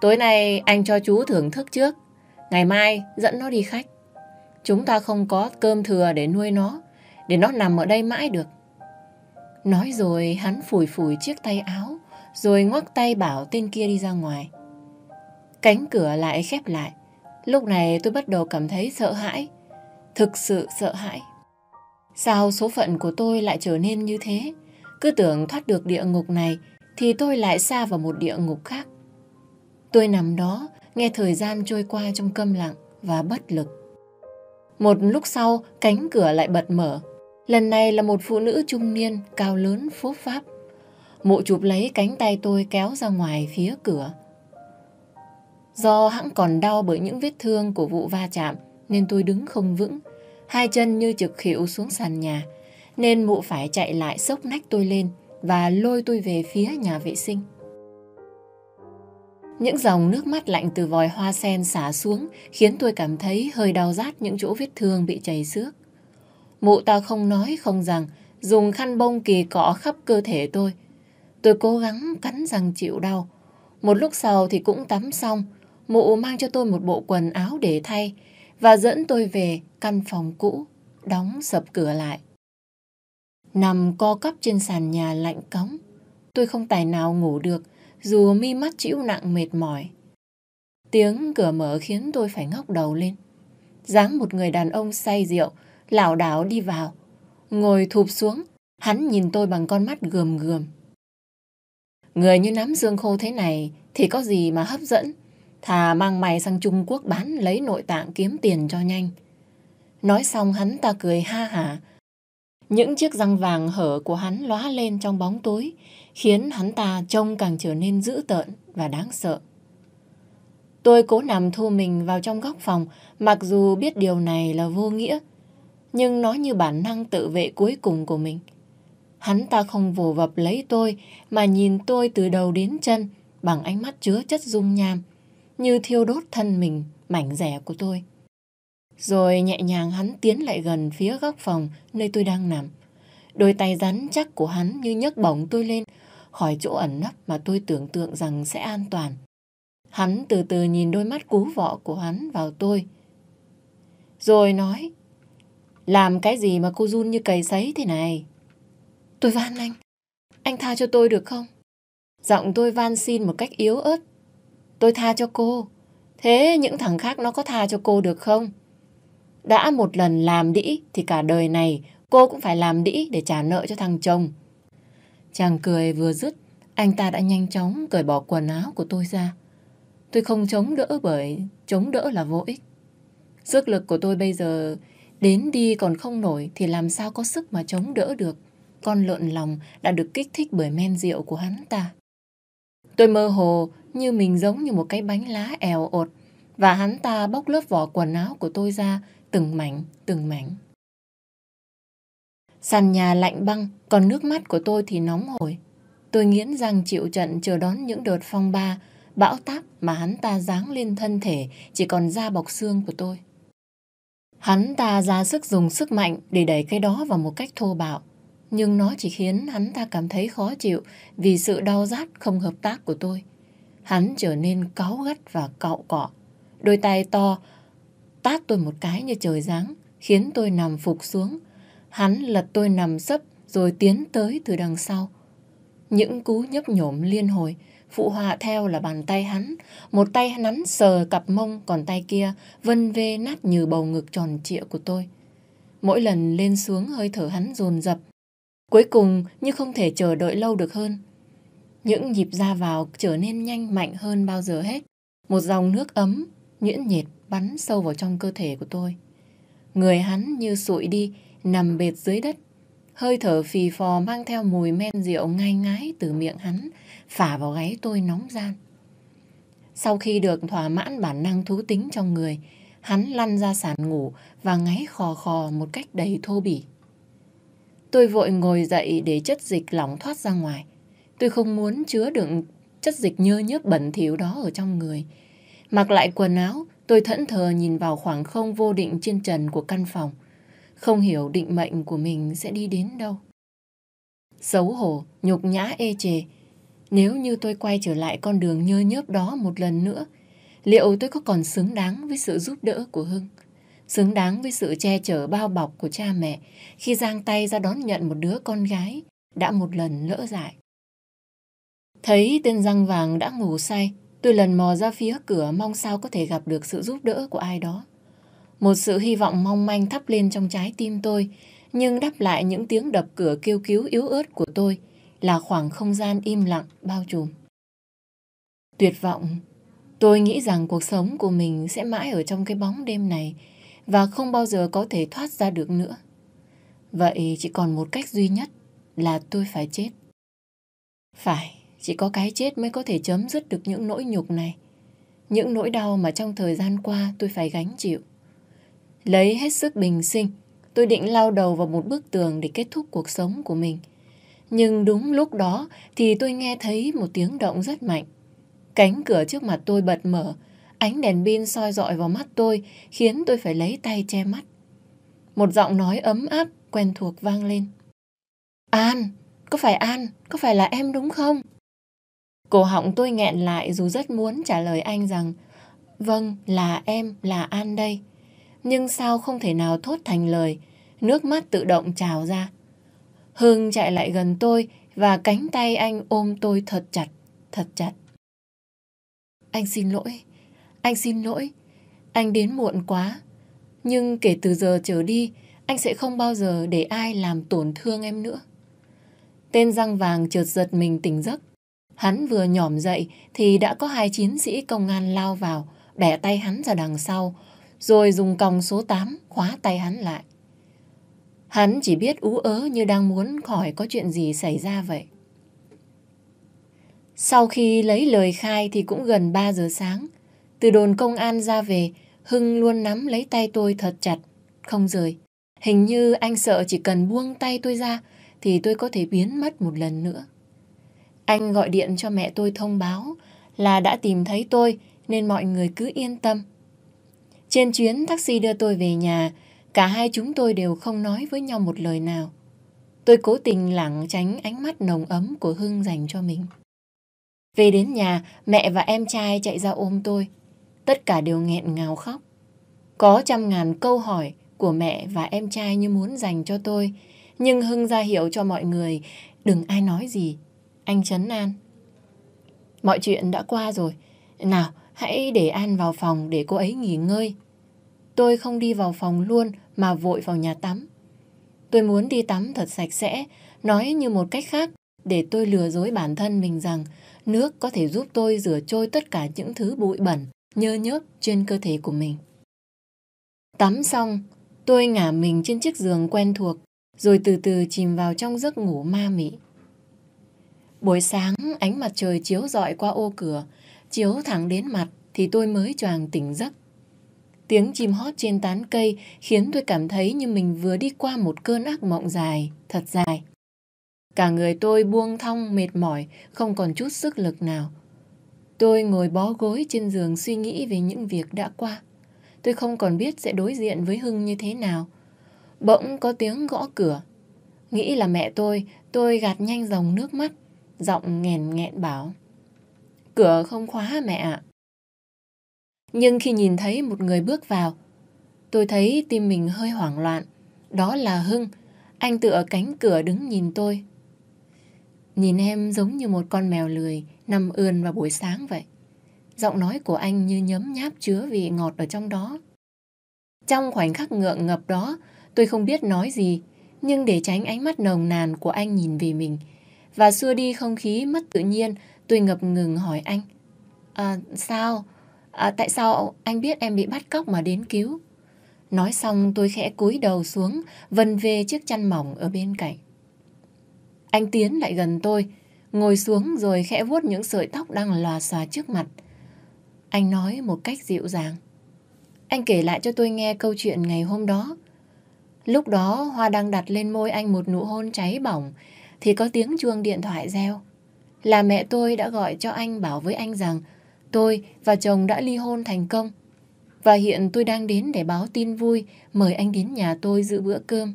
Tối nay anh cho chú thưởng thức trước, ngày mai dẫn nó đi khách. Chúng ta không có cơm thừa để nuôi nó, để nó nằm ở đây mãi được. Nói rồi hắn phủi phủi chiếc tay áo, rồi ngoắc tay bảo tên kia đi ra ngoài. Cánh cửa lại khép lại, Lúc này tôi bắt đầu cảm thấy sợ hãi, thực sự sợ hãi. Sao số phận của tôi lại trở nên như thế? Cứ tưởng thoát được địa ngục này thì tôi lại xa vào một địa ngục khác. Tôi nằm đó, nghe thời gian trôi qua trong câm lặng và bất lực. Một lúc sau, cánh cửa lại bật mở. Lần này là một phụ nữ trung niên, cao lớn, phốp pháp. Mụ chụp lấy cánh tay tôi kéo ra ngoài phía cửa. Do hãng còn đau bởi những vết thương của vụ va chạm nên tôi đứng không vững, hai chân như trực khỉu xuống sàn nhà, nên mụ phải chạy lại sốc nách tôi lên và lôi tôi về phía nhà vệ sinh. Những dòng nước mắt lạnh từ vòi hoa sen xả xuống khiến tôi cảm thấy hơi đau rát những chỗ vết thương bị chảy xước. Mụ ta không nói không rằng dùng khăn bông kỳ cọ khắp cơ thể tôi. Tôi cố gắng cắn răng chịu đau. Một lúc sau thì cũng tắm xong mụ mang cho tôi một bộ quần áo để thay và dẫn tôi về căn phòng cũ, đóng sập cửa lại. Nằm co cắp trên sàn nhà lạnh cống, tôi không tài nào ngủ được dù mi mắt chịu nặng mệt mỏi. Tiếng cửa mở khiến tôi phải ngóc đầu lên. dáng một người đàn ông say rượu, lảo đảo đi vào. Ngồi thụp xuống, hắn nhìn tôi bằng con mắt gườm gườm. Người như nắm dương khô thế này thì có gì mà hấp dẫn Thà mang mày sang Trung Quốc bán lấy nội tạng kiếm tiền cho nhanh. Nói xong hắn ta cười ha hả. Những chiếc răng vàng hở của hắn lóa lên trong bóng tối, khiến hắn ta trông càng trở nên dữ tợn và đáng sợ. Tôi cố nằm thu mình vào trong góc phòng, mặc dù biết điều này là vô nghĩa, nhưng nó như bản năng tự vệ cuối cùng của mình. Hắn ta không vồ vập lấy tôi, mà nhìn tôi từ đầu đến chân bằng ánh mắt chứa chất dung nham, như thiêu đốt thân mình, mảnh rẻ của tôi. Rồi nhẹ nhàng hắn tiến lại gần phía góc phòng nơi tôi đang nằm. Đôi tay rắn chắc của hắn như nhấc bổng tôi lên khỏi chỗ ẩn nấp mà tôi tưởng tượng rằng sẽ an toàn. Hắn từ từ nhìn đôi mắt cú vọ của hắn vào tôi. Rồi nói, làm cái gì mà cô run như cầy sấy thế này? Tôi van anh, anh tha cho tôi được không? Giọng tôi van xin một cách yếu ớt Tôi tha cho cô. Thế những thằng khác nó có tha cho cô được không? Đã một lần làm đĩ thì cả đời này cô cũng phải làm đĩ để trả nợ cho thằng chồng. Chàng cười vừa dứt, anh ta đã nhanh chóng cởi bỏ quần áo của tôi ra. Tôi không chống đỡ bởi chống đỡ là vô ích. Sức lực của tôi bây giờ đến đi còn không nổi thì làm sao có sức mà chống đỡ được. Con lợn lòng đã được kích thích bởi men rượu của hắn ta. Tôi mơ hồ như mình giống như một cái bánh lá èo ột và hắn ta bóc lớp vỏ quần áo của tôi ra từng mảnh, từng mảnh. Sàn nhà lạnh băng, còn nước mắt của tôi thì nóng hổi. Tôi nghiến răng chịu trận chờ đón những đợt phong ba, bão táp mà hắn ta giáng lên thân thể chỉ còn da bọc xương của tôi. Hắn ta ra sức dùng sức mạnh để đẩy cái đó vào một cách thô bạo, nhưng nó chỉ khiến hắn ta cảm thấy khó chịu vì sự đau rát không hợp tác của tôi. Hắn trở nên cáu gắt và cạo cọ. Đôi tay to tát tôi một cái như trời giáng, khiến tôi nằm phục xuống. Hắn lật tôi nằm sấp rồi tiến tới từ đằng sau. Những cú nhấp nhổm liên hồi, phụ họa theo là bàn tay hắn. Một tay nắn sờ cặp mông, còn tay kia vân vê nát như bầu ngực tròn trịa của tôi. Mỗi lần lên xuống hơi thở hắn dồn dập Cuối cùng, như không thể chờ đợi lâu được hơn, những nhịp ra vào trở nên nhanh mạnh hơn bao giờ hết. Một dòng nước ấm, nhuyễn nhiệt bắn sâu vào trong cơ thể của tôi. Người hắn như sụi đi, nằm bệt dưới đất. Hơi thở phì phò mang theo mùi men rượu ngai ngái từ miệng hắn, phả vào gáy tôi nóng gian. Sau khi được thỏa mãn bản năng thú tính trong người, hắn lăn ra sàn ngủ và ngáy khò khò một cách đầy thô bỉ. Tôi vội ngồi dậy để chất dịch lỏng thoát ra ngoài. Tôi không muốn chứa đựng chất dịch nhơ nhớp bẩn thỉu đó ở trong người. Mặc lại quần áo, tôi thẫn thờ nhìn vào khoảng không vô định trên trần của căn phòng. Không hiểu định mệnh của mình sẽ đi đến đâu. Xấu hổ, nhục nhã ê chề. Nếu như tôi quay trở lại con đường nhơ nhớp đó một lần nữa, liệu tôi có còn xứng đáng với sự giúp đỡ của Hưng? Xứng đáng với sự che chở bao bọc của cha mẹ khi giang tay ra đón nhận một đứa con gái đã một lần lỡ dại. Thấy tên răng vàng đã ngủ say, tôi lần mò ra phía cửa mong sao có thể gặp được sự giúp đỡ của ai đó. Một sự hy vọng mong manh thắp lên trong trái tim tôi, nhưng đáp lại những tiếng đập cửa kêu cứu yếu ớt của tôi là khoảng không gian im lặng bao trùm. Tuyệt vọng, tôi nghĩ rằng cuộc sống của mình sẽ mãi ở trong cái bóng đêm này và không bao giờ có thể thoát ra được nữa. Vậy chỉ còn một cách duy nhất là tôi phải chết. Phải, chỉ có cái chết mới có thể chấm dứt được những nỗi nhục này. Những nỗi đau mà trong thời gian qua tôi phải gánh chịu. Lấy hết sức bình sinh, tôi định lao đầu vào một bức tường để kết thúc cuộc sống của mình. Nhưng đúng lúc đó thì tôi nghe thấy một tiếng động rất mạnh. Cánh cửa trước mặt tôi bật mở, ánh đèn pin soi dọi vào mắt tôi khiến tôi phải lấy tay che mắt. Một giọng nói ấm áp quen thuộc vang lên. An, có phải An, có phải là em đúng không? Cổ họng tôi nghẹn lại dù rất muốn trả lời anh rằng Vâng, là em, là An đây. Nhưng sao không thể nào thốt thành lời, nước mắt tự động trào ra. Hưng chạy lại gần tôi và cánh tay anh ôm tôi thật chặt, thật chặt. Anh xin lỗi, anh xin lỗi, anh đến muộn quá. Nhưng kể từ giờ trở đi, anh sẽ không bao giờ để ai làm tổn thương em nữa. Tên răng vàng trượt giật mình tỉnh giấc, Hắn vừa nhòm dậy thì đã có hai chiến sĩ công an lao vào, bẻ tay hắn ra đằng sau, rồi dùng còng số 8 khóa tay hắn lại. Hắn chỉ biết ú ớ như đang muốn khỏi có chuyện gì xảy ra vậy. Sau khi lấy lời khai thì cũng gần 3 giờ sáng. Từ đồn công an ra về, Hưng luôn nắm lấy tay tôi thật chặt, không rời. Hình như anh sợ chỉ cần buông tay tôi ra thì tôi có thể biến mất một lần nữa. Anh gọi điện cho mẹ tôi thông báo là đã tìm thấy tôi nên mọi người cứ yên tâm. Trên chuyến taxi đưa tôi về nhà, cả hai chúng tôi đều không nói với nhau một lời nào. Tôi cố tình lảng tránh ánh mắt nồng ấm của Hưng dành cho mình. Về đến nhà, mẹ và em trai chạy ra ôm tôi. Tất cả đều nghẹn ngào khóc. Có trăm ngàn câu hỏi của mẹ và em trai như muốn dành cho tôi. Nhưng Hưng ra hiệu cho mọi người, đừng ai nói gì, anh chấn an. Mọi chuyện đã qua rồi. Nào, hãy để An vào phòng để cô ấy nghỉ ngơi. Tôi không đi vào phòng luôn mà vội vào nhà tắm. Tôi muốn đi tắm thật sạch sẽ, nói như một cách khác để tôi lừa dối bản thân mình rằng nước có thể giúp tôi rửa trôi tất cả những thứ bụi bẩn, nhơ nhớp trên cơ thể của mình. Tắm xong, tôi ngả mình trên chiếc giường quen thuộc, rồi từ từ chìm vào trong giấc ngủ ma mị. Buổi sáng ánh mặt trời chiếu rọi qua ô cửa, chiếu thẳng đến mặt thì tôi mới choàng tỉnh giấc. Tiếng chim hót trên tán cây khiến tôi cảm thấy như mình vừa đi qua một cơn ác mộng dài, thật dài. Cả người tôi buông thong, mệt mỏi, không còn chút sức lực nào. Tôi ngồi bó gối trên giường suy nghĩ về những việc đã qua. Tôi không còn biết sẽ đối diện với Hưng như thế nào. Bỗng có tiếng gõ cửa. Nghĩ là mẹ tôi, tôi gạt nhanh dòng nước mắt giọng nghèn nghẹn bảo. Cửa không khóa mẹ ạ. Nhưng khi nhìn thấy một người bước vào, tôi thấy tim mình hơi hoảng loạn. Đó là Hưng, anh tựa cánh cửa đứng nhìn tôi. Nhìn em giống như một con mèo lười nằm ươn vào buổi sáng vậy. Giọng nói của anh như nhấm nháp chứa vị ngọt ở trong đó. Trong khoảnh khắc ngượng ngập đó, tôi không biết nói gì, nhưng để tránh ánh mắt nồng nàn của anh nhìn về mình, và xua đi không khí mất tự nhiên. Tôi ngập ngừng hỏi anh. À, sao? À, tại sao anh biết em bị bắt cóc mà đến cứu? Nói xong tôi khẽ cúi đầu xuống, vần về chiếc chăn mỏng ở bên cạnh. Anh tiến lại gần tôi, ngồi xuống rồi khẽ vuốt những sợi tóc đang lòa xòa trước mặt. Anh nói một cách dịu dàng. Anh kể lại cho tôi nghe câu chuyện ngày hôm đó. Lúc đó Hoa đang đặt lên môi anh một nụ hôn cháy bỏng, thì có tiếng chuông điện thoại reo. Là mẹ tôi đã gọi cho anh bảo với anh rằng tôi và chồng đã ly hôn thành công. Và hiện tôi đang đến để báo tin vui, mời anh đến nhà tôi dự bữa cơm.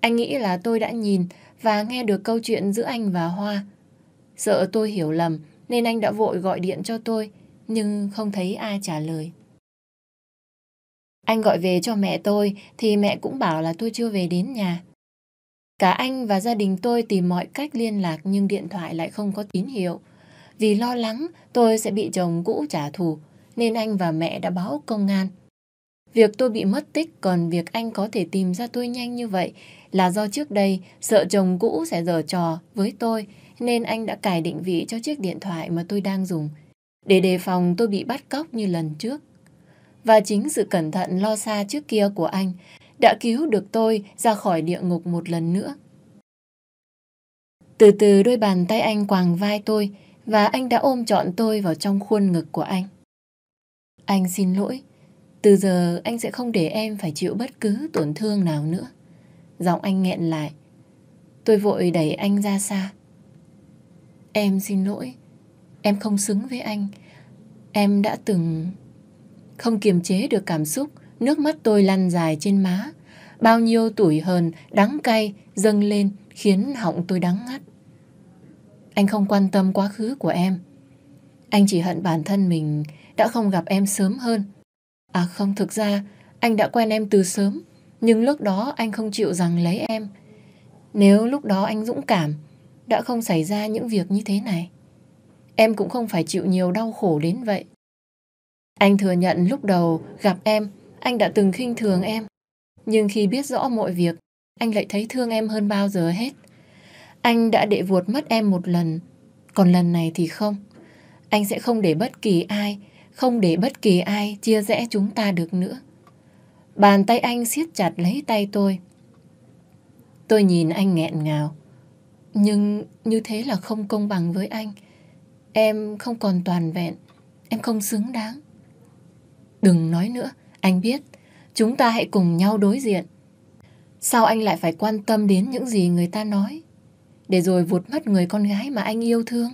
Anh nghĩ là tôi đã nhìn và nghe được câu chuyện giữa anh và Hoa. Sợ tôi hiểu lầm nên anh đã vội gọi điện cho tôi, nhưng không thấy ai trả lời. Anh gọi về cho mẹ tôi thì mẹ cũng bảo là tôi chưa về đến nhà. Cả anh và gia đình tôi tìm mọi cách liên lạc nhưng điện thoại lại không có tín hiệu. Vì lo lắng tôi sẽ bị chồng cũ trả thù nên anh và mẹ đã báo công an. Việc tôi bị mất tích còn việc anh có thể tìm ra tôi nhanh như vậy là do trước đây sợ chồng cũ sẽ dở trò với tôi nên anh đã cài định vị cho chiếc điện thoại mà tôi đang dùng để đề phòng tôi bị bắt cóc như lần trước. Và chính sự cẩn thận lo xa trước kia của anh đã cứu được tôi ra khỏi địa ngục một lần nữa. Từ từ đôi bàn tay anh quàng vai tôi và anh đã ôm trọn tôi vào trong khuôn ngực của anh. Anh xin lỗi, từ giờ anh sẽ không để em phải chịu bất cứ tổn thương nào nữa. Giọng anh nghẹn lại. Tôi vội đẩy anh ra xa. Em xin lỗi, em không xứng với anh. Em đã từng không kiềm chế được cảm xúc nước mắt tôi lăn dài trên má. Bao nhiêu tuổi hờn, đắng cay dâng lên khiến họng tôi đắng ngắt. Anh không quan tâm quá khứ của em. Anh chỉ hận bản thân mình đã không gặp em sớm hơn. À không, thực ra anh đã quen em từ sớm, nhưng lúc đó anh không chịu rằng lấy em. Nếu lúc đó anh dũng cảm, đã không xảy ra những việc như thế này. Em cũng không phải chịu nhiều đau khổ đến vậy. Anh thừa nhận lúc đầu gặp em anh đã từng khinh thường em, nhưng khi biết rõ mọi việc, anh lại thấy thương em hơn bao giờ hết. Anh đã để vuột mất em một lần, còn lần này thì không. Anh sẽ không để bất kỳ ai, không để bất kỳ ai chia rẽ chúng ta được nữa. Bàn tay anh siết chặt lấy tay tôi. Tôi nhìn anh nghẹn ngào. Nhưng như thế là không công bằng với anh. Em không còn toàn vẹn, em không xứng đáng. Đừng nói nữa, anh biết, chúng ta hãy cùng nhau đối diện. Sao anh lại phải quan tâm đến những gì người ta nói? Để rồi vụt mất người con gái mà anh yêu thương.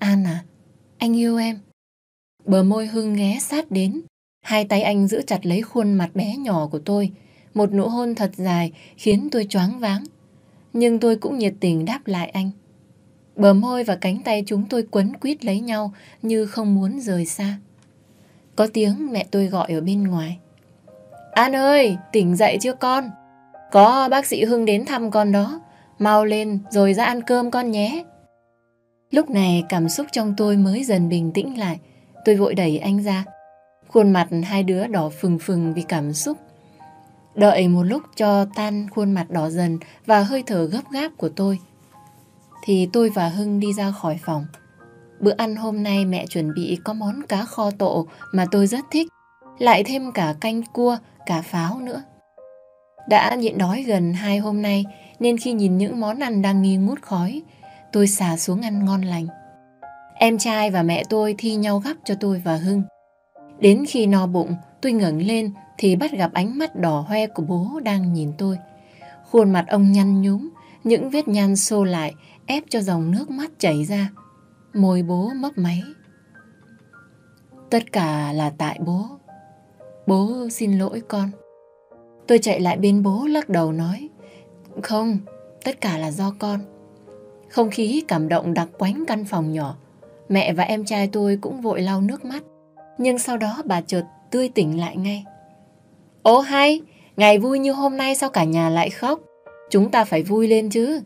An à, anh yêu em. Bờ môi Hưng ghé sát đến. Hai tay anh giữ chặt lấy khuôn mặt bé nhỏ của tôi. Một nụ hôn thật dài khiến tôi choáng váng. Nhưng tôi cũng nhiệt tình đáp lại anh. Bờ môi và cánh tay chúng tôi quấn quýt lấy nhau như không muốn rời xa. Có tiếng mẹ tôi gọi ở bên ngoài. An ơi, tỉnh dậy chưa con? Có bác sĩ Hưng đến thăm con đó. Mau lên rồi ra ăn cơm con nhé. Lúc này cảm xúc trong tôi mới dần bình tĩnh lại. Tôi vội đẩy anh ra. Khuôn mặt hai đứa đỏ phừng phừng vì cảm xúc. Đợi một lúc cho tan khuôn mặt đỏ dần và hơi thở gấp gáp của tôi. Thì tôi và Hưng đi ra khỏi phòng. Bữa ăn hôm nay mẹ chuẩn bị có món cá kho tộ mà tôi rất thích, lại thêm cả canh cua, cả pháo nữa. Đã nhịn đói gần hai hôm nay nên khi nhìn những món ăn đang nghi ngút khói, tôi xà xuống ăn ngon lành. Em trai và mẹ tôi thi nhau gắp cho tôi và Hưng. Đến khi no bụng, tôi ngẩng lên thì bắt gặp ánh mắt đỏ hoe của bố đang nhìn tôi. Khuôn mặt ông nhăn nhúm, những vết nhăn xô lại ép cho dòng nước mắt chảy ra. Môi bố mấp máy. Tất cả là tại bố. Bố xin lỗi con. Tôi chạy lại bên bố lắc đầu nói. Không, tất cả là do con. Không khí cảm động đặc quánh căn phòng nhỏ. Mẹ và em trai tôi cũng vội lau nước mắt. Nhưng sau đó bà chợt tươi tỉnh lại ngay. Ô hay, ngày vui như hôm nay sao cả nhà lại khóc? Chúng ta phải vui lên chứ.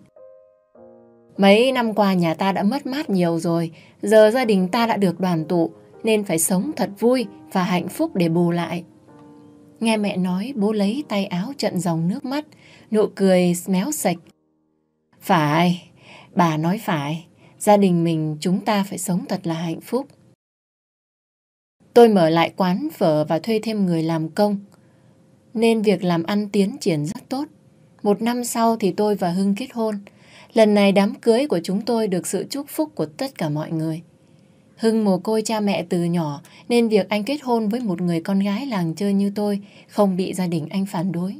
Mấy năm qua nhà ta đã mất mát nhiều rồi, giờ gia đình ta đã được đoàn tụ, nên phải sống thật vui và hạnh phúc để bù lại. Nghe mẹ nói, bố lấy tay áo trận dòng nước mắt, nụ cười méo sạch. Phải, bà nói phải, gia đình mình chúng ta phải sống thật là hạnh phúc. Tôi mở lại quán phở và thuê thêm người làm công, nên việc làm ăn tiến triển rất tốt. Một năm sau thì tôi và Hưng kết hôn, Lần này đám cưới của chúng tôi được sự chúc phúc của tất cả mọi người. Hưng mồ côi cha mẹ từ nhỏ nên việc anh kết hôn với một người con gái làng chơi như tôi không bị gia đình anh phản đối.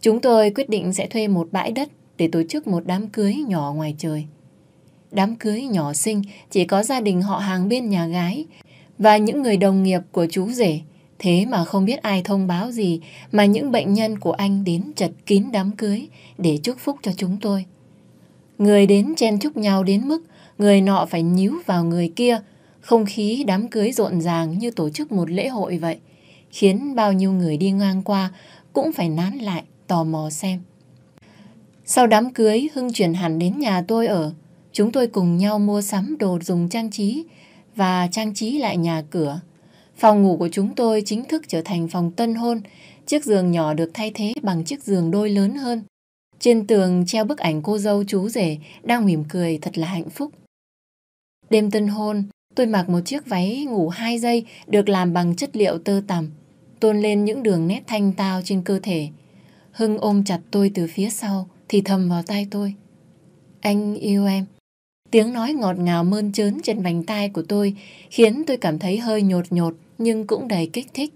Chúng tôi quyết định sẽ thuê một bãi đất để tổ chức một đám cưới nhỏ ngoài trời. Đám cưới nhỏ xinh chỉ có gia đình họ hàng bên nhà gái và những người đồng nghiệp của chú rể. Thế mà không biết ai thông báo gì mà những bệnh nhân của anh đến chật kín đám cưới để chúc phúc cho chúng tôi. Người đến chen chúc nhau đến mức người nọ phải nhíu vào người kia. Không khí đám cưới rộn ràng như tổ chức một lễ hội vậy, khiến bao nhiêu người đi ngang qua cũng phải nán lại tò mò xem. Sau đám cưới, Hưng chuyển hẳn đến nhà tôi ở. Chúng tôi cùng nhau mua sắm đồ dùng trang trí và trang trí lại nhà cửa. Phòng ngủ của chúng tôi chính thức trở thành phòng tân hôn. Chiếc giường nhỏ được thay thế bằng chiếc giường đôi lớn hơn. Trên tường treo bức ảnh cô dâu chú rể đang mỉm cười thật là hạnh phúc. Đêm tân hôn, tôi mặc một chiếc váy ngủ 2 giây được làm bằng chất liệu tơ tằm, tôn lên những đường nét thanh tao trên cơ thể. Hưng ôm chặt tôi từ phía sau thì thầm vào tay tôi. Anh yêu em. Tiếng nói ngọt ngào mơn trớn trên vành tai của tôi khiến tôi cảm thấy hơi nhột nhột nhưng cũng đầy kích thích.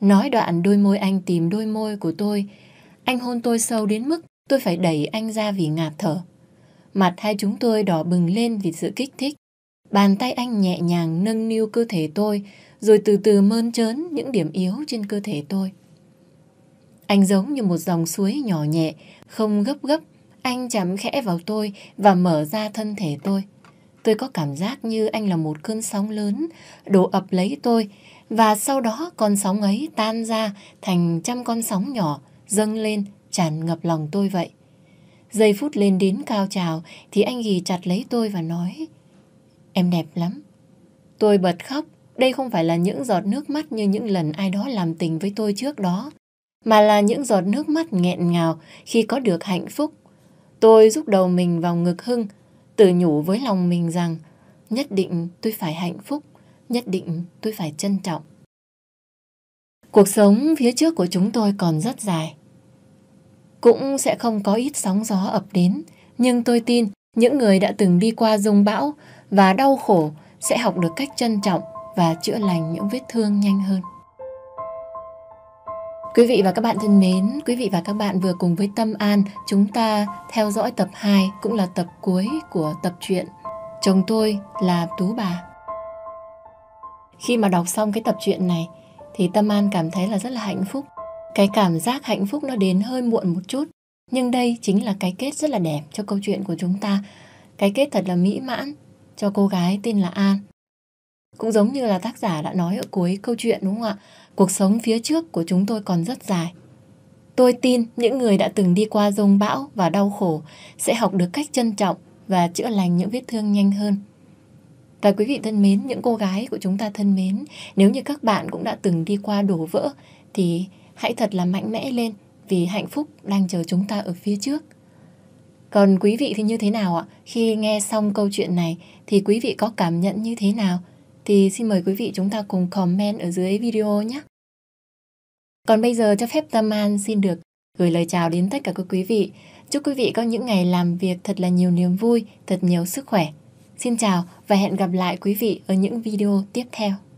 Nói đoạn đôi môi anh tìm đôi môi của tôi. Anh hôn tôi sâu đến mức Tôi phải đẩy anh ra vì ngạt thở. Mặt hai chúng tôi đỏ bừng lên vì sự kích thích. Bàn tay anh nhẹ nhàng nâng niu cơ thể tôi, rồi từ từ mơn trớn những điểm yếu trên cơ thể tôi. Anh giống như một dòng suối nhỏ nhẹ, không gấp gấp. Anh chạm khẽ vào tôi và mở ra thân thể tôi. Tôi có cảm giác như anh là một cơn sóng lớn đổ ập lấy tôi và sau đó con sóng ấy tan ra thành trăm con sóng nhỏ dâng lên tràn ngập lòng tôi vậy. Giây phút lên đến cao trào thì anh ghì chặt lấy tôi và nói Em đẹp lắm. Tôi bật khóc, đây không phải là những giọt nước mắt như những lần ai đó làm tình với tôi trước đó, mà là những giọt nước mắt nghẹn ngào khi có được hạnh phúc. Tôi rút đầu mình vào ngực Hưng, tự nhủ với lòng mình rằng nhất định tôi phải hạnh phúc, nhất định tôi phải trân trọng. Cuộc sống phía trước của chúng tôi còn rất dài cũng sẽ không có ít sóng gió ập đến. Nhưng tôi tin những người đã từng đi qua dung bão và đau khổ sẽ học được cách trân trọng và chữa lành những vết thương nhanh hơn. Quý vị và các bạn thân mến, quý vị và các bạn vừa cùng với Tâm An chúng ta theo dõi tập 2 cũng là tập cuối của tập truyện Chồng tôi là Tú Bà. Khi mà đọc xong cái tập truyện này thì Tâm An cảm thấy là rất là hạnh phúc cái cảm giác hạnh phúc nó đến hơi muộn một chút nhưng đây chính là cái kết rất là đẹp cho câu chuyện của chúng ta cái kết thật là mỹ mãn cho cô gái tên là an cũng giống như là tác giả đã nói ở cuối câu chuyện đúng không ạ cuộc sống phía trước của chúng tôi còn rất dài tôi tin những người đã từng đi qua rông bão và đau khổ sẽ học được cách trân trọng và chữa lành những vết thương nhanh hơn và quý vị thân mến, những cô gái của chúng ta thân mến, nếu như các bạn cũng đã từng đi qua đổ vỡ thì hãy thật là mạnh mẽ lên vì hạnh phúc đang chờ chúng ta ở phía trước. Còn quý vị thì như thế nào ạ? Khi nghe xong câu chuyện này thì quý vị có cảm nhận như thế nào? Thì xin mời quý vị chúng ta cùng comment ở dưới video nhé. Còn bây giờ cho phép Tâm An xin được gửi lời chào đến tất cả các quý vị. Chúc quý vị có những ngày làm việc thật là nhiều niềm vui, thật nhiều sức khỏe. Xin chào và hẹn gặp lại quý vị ở những video tiếp theo.